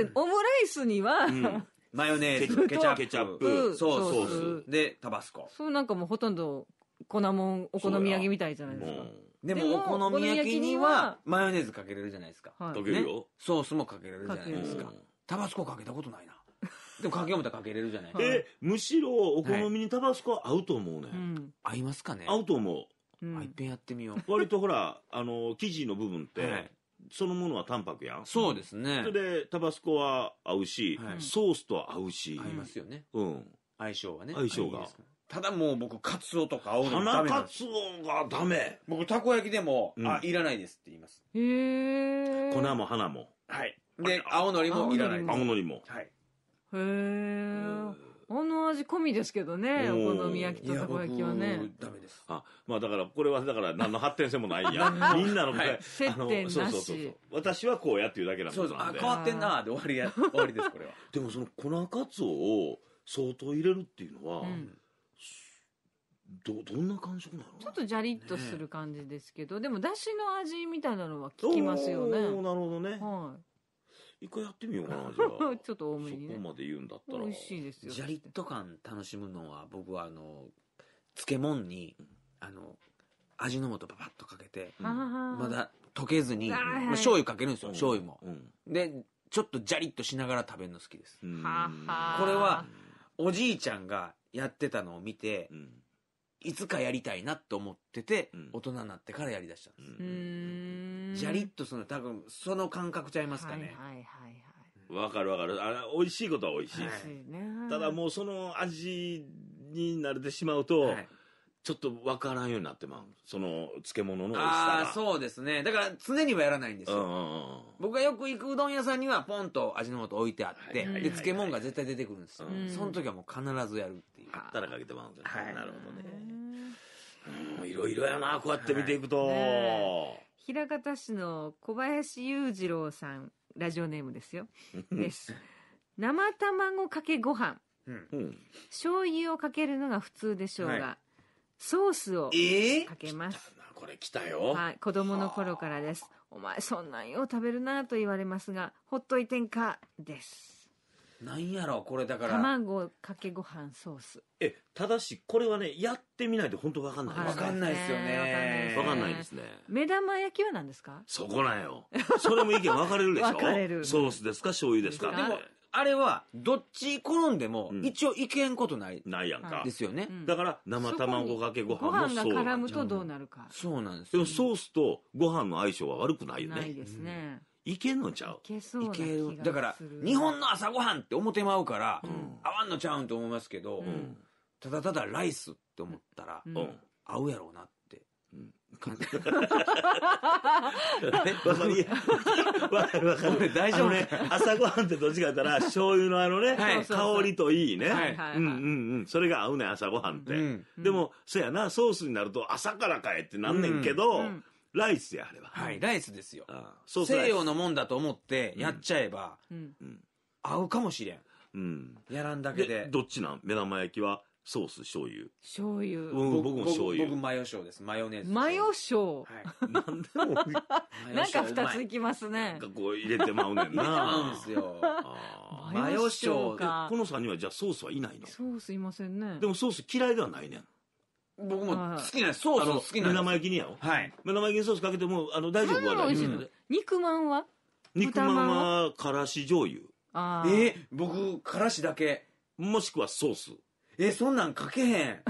ってオムライスには、うんマヨネーズ、ケチャップ、ソース、で、タバスコ。そうなんかもうほとんど粉もん、お好み焼きみたいじゃないですか。でも、お好み焼きには、マヨネーズかけれるじゃないですか。かけるよ。ソースもかけれるじゃないですか。タバスコかけたことないな。でもかけようもたらかけれるじゃないか。え、むしろお好みにタバスコ合うと思うね。合いますかね合うと思う。あ、いっぺんやってみよう。割とほら、あの、生地の部分って、そのものは淡白やん。そうですねそ。れで、タバスコは合うし、はいソースと合うし合、いますよね。うん。相性はね。相性がいいただもう僕、カツオとか青のダ花メなかつおがダメ。僕、たこ焼きでも、うんあ、いらないですって言います。へ粉も花も、はい。で、青のりもいらないで青のりも。はい。へえ。あの味込みですけどね、お好み焼きとたこ焼きはね。ダメです。あ、まあだから、これはだから何の発展性もないや。みんなの、はい、接点なしそうそうそう。私はこうやっていうだけなんで。すあ、変わってんなで終わりや、終わりです、これは。でもその粉かつおを相当入れるっていうのは、どどんな感触なのちょっとじゃりっとする感じですけど、ね、でもだしの味みたいなのは聞きますよねなるほどね、はい、一回やってみようかな、じゃあ。ちょっと多めに、ね。そこまで言うんだったら。美味しいですよ。ジャリッと感楽しむのは、僕はあの、漬物に、あの、味の素パパッとかけて、うん、まだ溶けずに、まあ、醤油かけるんですよ、うん、醤油も、うん、で、ちょっとジャリッとしながら食べるの好きです。これは、おじいちゃんがやってたのを見て、いつかやりたいなと思ってて、大人になってからやりだしたんです。うんじゃりっとその、多分、その感覚ちゃいますかね。はいはいはいわかるわかる。あ美味しいことは美味しい。はいはい。ただもうその味に慣れてしまうと、はいちょっとわからんようになってまう。その、漬物の美味しさが。ああ、そうですね。だから常にはやらないんですよ。うんうんうん、僕がよく行くうどん屋さんにはポンと味の素置いてあって、はいはいはいはい、で、漬物が絶対出てくるんですよ、うん。その時はもう必ずやるっていう。あったらかけてまうんですよ、はい。なるほどね。いろいろやな、こうやって見ていくと。はいね、平方市の小林裕次郎さん、ラジオネームですよ。です。生卵かけご飯。うん、醤油をかけるのが普通でしょうが、はいソースをかけます、えー、これ来たよ、はい、子供の頃からですお前そんなんよ食べるなと言われますがほっといてんかですなんやろこれだから卵かけご飯ソースえただしこれはねやってみないと本当わかんないわかんないですよねわかんないですね目玉焼きは何ですかそこなんよそれも意見分かれるでしょ 分かれるソースですか醤油ですかでもあれは、どっち転んでも、一応いけんことない。ないやんか。ですよね。だから、生卵かけご飯もそう。ご飯が絡むとどうなるか。そうなんです。でもソースとご飯の相性は悪くないよね。ないですね。いけんのちゃういけそうる。だから、日本の朝ごはんって思ってまうから、合わんのちゃうんと思いますけど、ただただライスって思ったら、合うやろうな感じ。わかる。わかるわかる。大丈夫ね。朝ごはんってどっちかやったら、醤油のあのね、香りといいね。うんうんうん。それが合うね、朝ごはんって。でも、そやな、ソースになると朝からかえってなんねんけど、ライスや、あれは。はい、ライスですよ。西洋のもんだと思ってやっちゃえば、合うかもしれん。うん。やらんだけで。どっちなん目玉焼きはソース、醤油。醤油。僕も醤油。僕、マヨ醤です。マヨネーズ。マヨ醤。はい。なんでも。なんか二ついきますね。なんかこう入れてまうねんな。うんですよ。マヨ醤か。このさんにはじゃあソースはいないのソースいませんね。でもソース嫌いではないねん。僕も好きなソース好きなんです。目玉焼きにやろはい。目玉焼きにソースかけても、あの、大丈夫はない。肉まんは肉まんは、からし醤油。ああ。え、僕、からしだけ。もしくはソース。え、そんなん書けへん。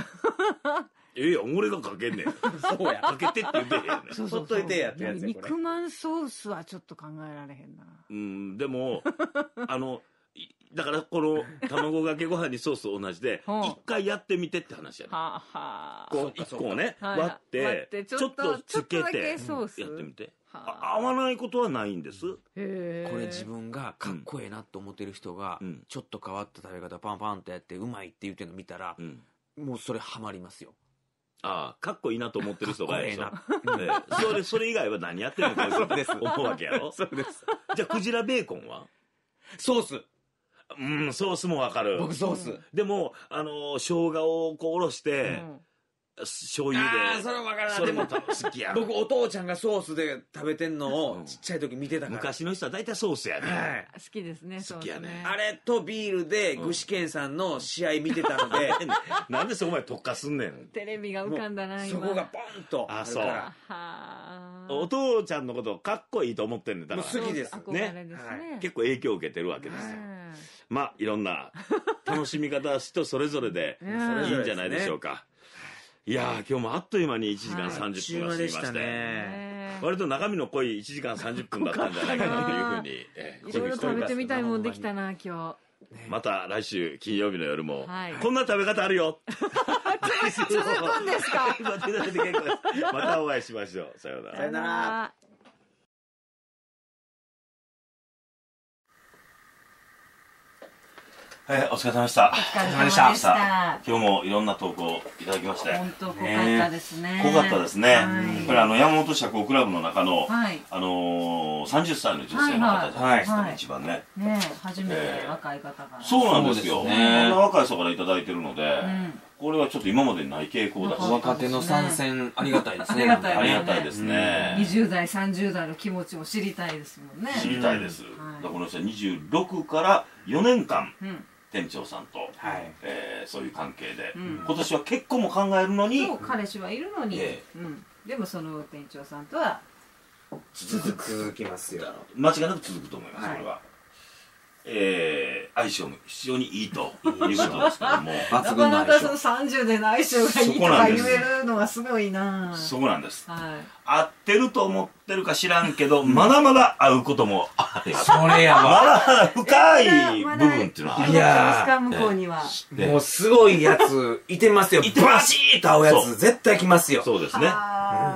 ええや俺がかけんねん。そうや。かけてって言ってへんねん。そうそうそうっといてやってやつや肉まんソースはちょっと考えられへんな。うん、でも、あの、だからこの卵かけご飯にソース同じで、一回やってみてって話やねはあはあ。こう、一個をね、割ってちょっとつけて、やってみて。合わないことはないんです。これ自分がかっこええなと思ってる人が、うん、ちょっと変わった食べ方パンパンってやってうまいって言ってるの見たら、うん、もうそれハマりますよ。ああ、かっこいいなと思ってる人がいるでしそれ、それ以外は何やってるのか思うわけやろ。そうです。じゃあ、クジラベーコンはソース。うん、ソースもわかる。僕ソース。でも、あの、生姜をこうおろして、うん醤油で。ああ、それわからない。も好きや。僕、お父ちゃんがソースで食べてんのを、ちっちゃい時見てたから。昔の人は大体ソースやね。好きですね、好きやね。あれとビールで、具志堅さんの試合見てたので。なんでそこまで特化すんねん。テレビが浮かんだな、そこがポンとあ。あ、そう。お父ちゃんのことかっこいいと思ってんねん。だから。好きです。ね、結構影響を受けてるわけですよ。まあ、いろんな楽しみ方人それぞれでいいんじゃないでしょうか。いやー、今日もあっという間に1時間30分が過ぎまして、ね、割と中身の濃い1時間30分だったんじゃないかなというふうに、いろいろ食べてみたいもんできたな、今日。また来週金曜日の夜も、はい、こんな食べ方あるよ 続くんですか またお会いしましょう。さようなら。はい、お疲れ様でした。お疲れ様でした。した今日もいろんな投稿いただきまして。本当濃かったですね。濃かったですね。これあの山本社交クラブの中の、あの三十歳の女性の方じゃないですか、一番ね。ね、初めて若い方が。そうなんですよ。こんな若い人からいただいてるので。これはちょっと今までにない傾向だ若手の参戦ありがたいですねありがたいですね20代30代の気持ちも知りたいですもんね知りたいですこの人は26から4年間店長さんと、はい、えー、そういう関係で、うん、今年は結婚も考えるのに彼氏はいるのに、えー、うん、でもその店長さんとは続く続きますよ間違いなく続くと思います、はい、それはえー、相性も非常にいいということですけども 抜群の相性なかその30での相性がいいとか言えるのはすごいなそこなんです、はい、合ってると思ってるか知らんけど、うん、まだまだ合うこともあそれやばまだ深い部分っていうのはあるすか。向こうにはもうすごいやついてますよ いてバシーと合うやつ絶対来ますよそうですね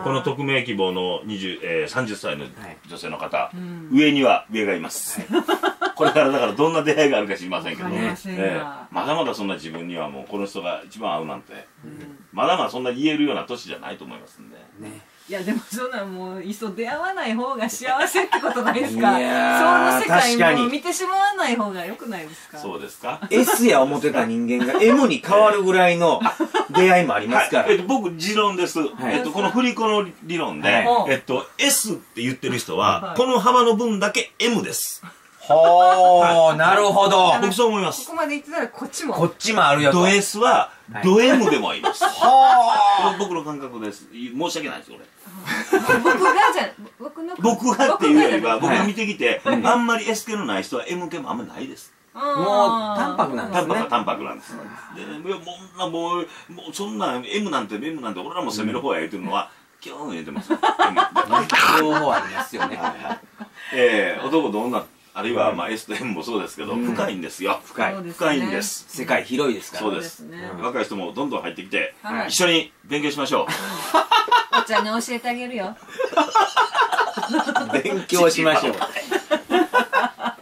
この匿名希望の20、えー、30歳の女性の方、はい上には上がいます、はいこれからだからどんな出会いがあるか知りませんけどね、えー、まだまだそんな自分にはもうこの人が一番合うなんて、うん、まだまだそんな言えるような年じゃないと思いますんで。ねいやでもそんなもういっそ出会わない方が幸せってことないですかその世界も見てしまわない方がよくないですかそうですか S や思ってた人間が M に変わるぐらいの 出会いもありますから、はい、えっと、僕持論です、はい、えっと、この振り子の理論で、はい、えっと、S って言ってる人は、この幅の分だけ M ですはあ、なるほど。僕そう思います。ここまで言ってたらこっちも。こっちもあるよと。ド S は、はい、ド M でもあります。はあ。僕の感覚です。申し訳ないです、俺。僕がじゃ、僕の。僕がっていうよりは、僕が見てきて、はい、あんまり S 系のない人は M 系もあんまりないです。もう淡白なんですね淡白なんですでもうもうもうそんなん M なんて M なんて俺らも攻める方や言うてるのは、うん、キュー言うてます 両方ありますよね、はいはい、ええー、男と女あるいはまあ S と M もそうですけど、深いんですよ深い深いんです世界広いですからそうです若い人もどんどん入ってきて一緒に勉強しましょうお茶に教えてあげるよ 勉強しましょう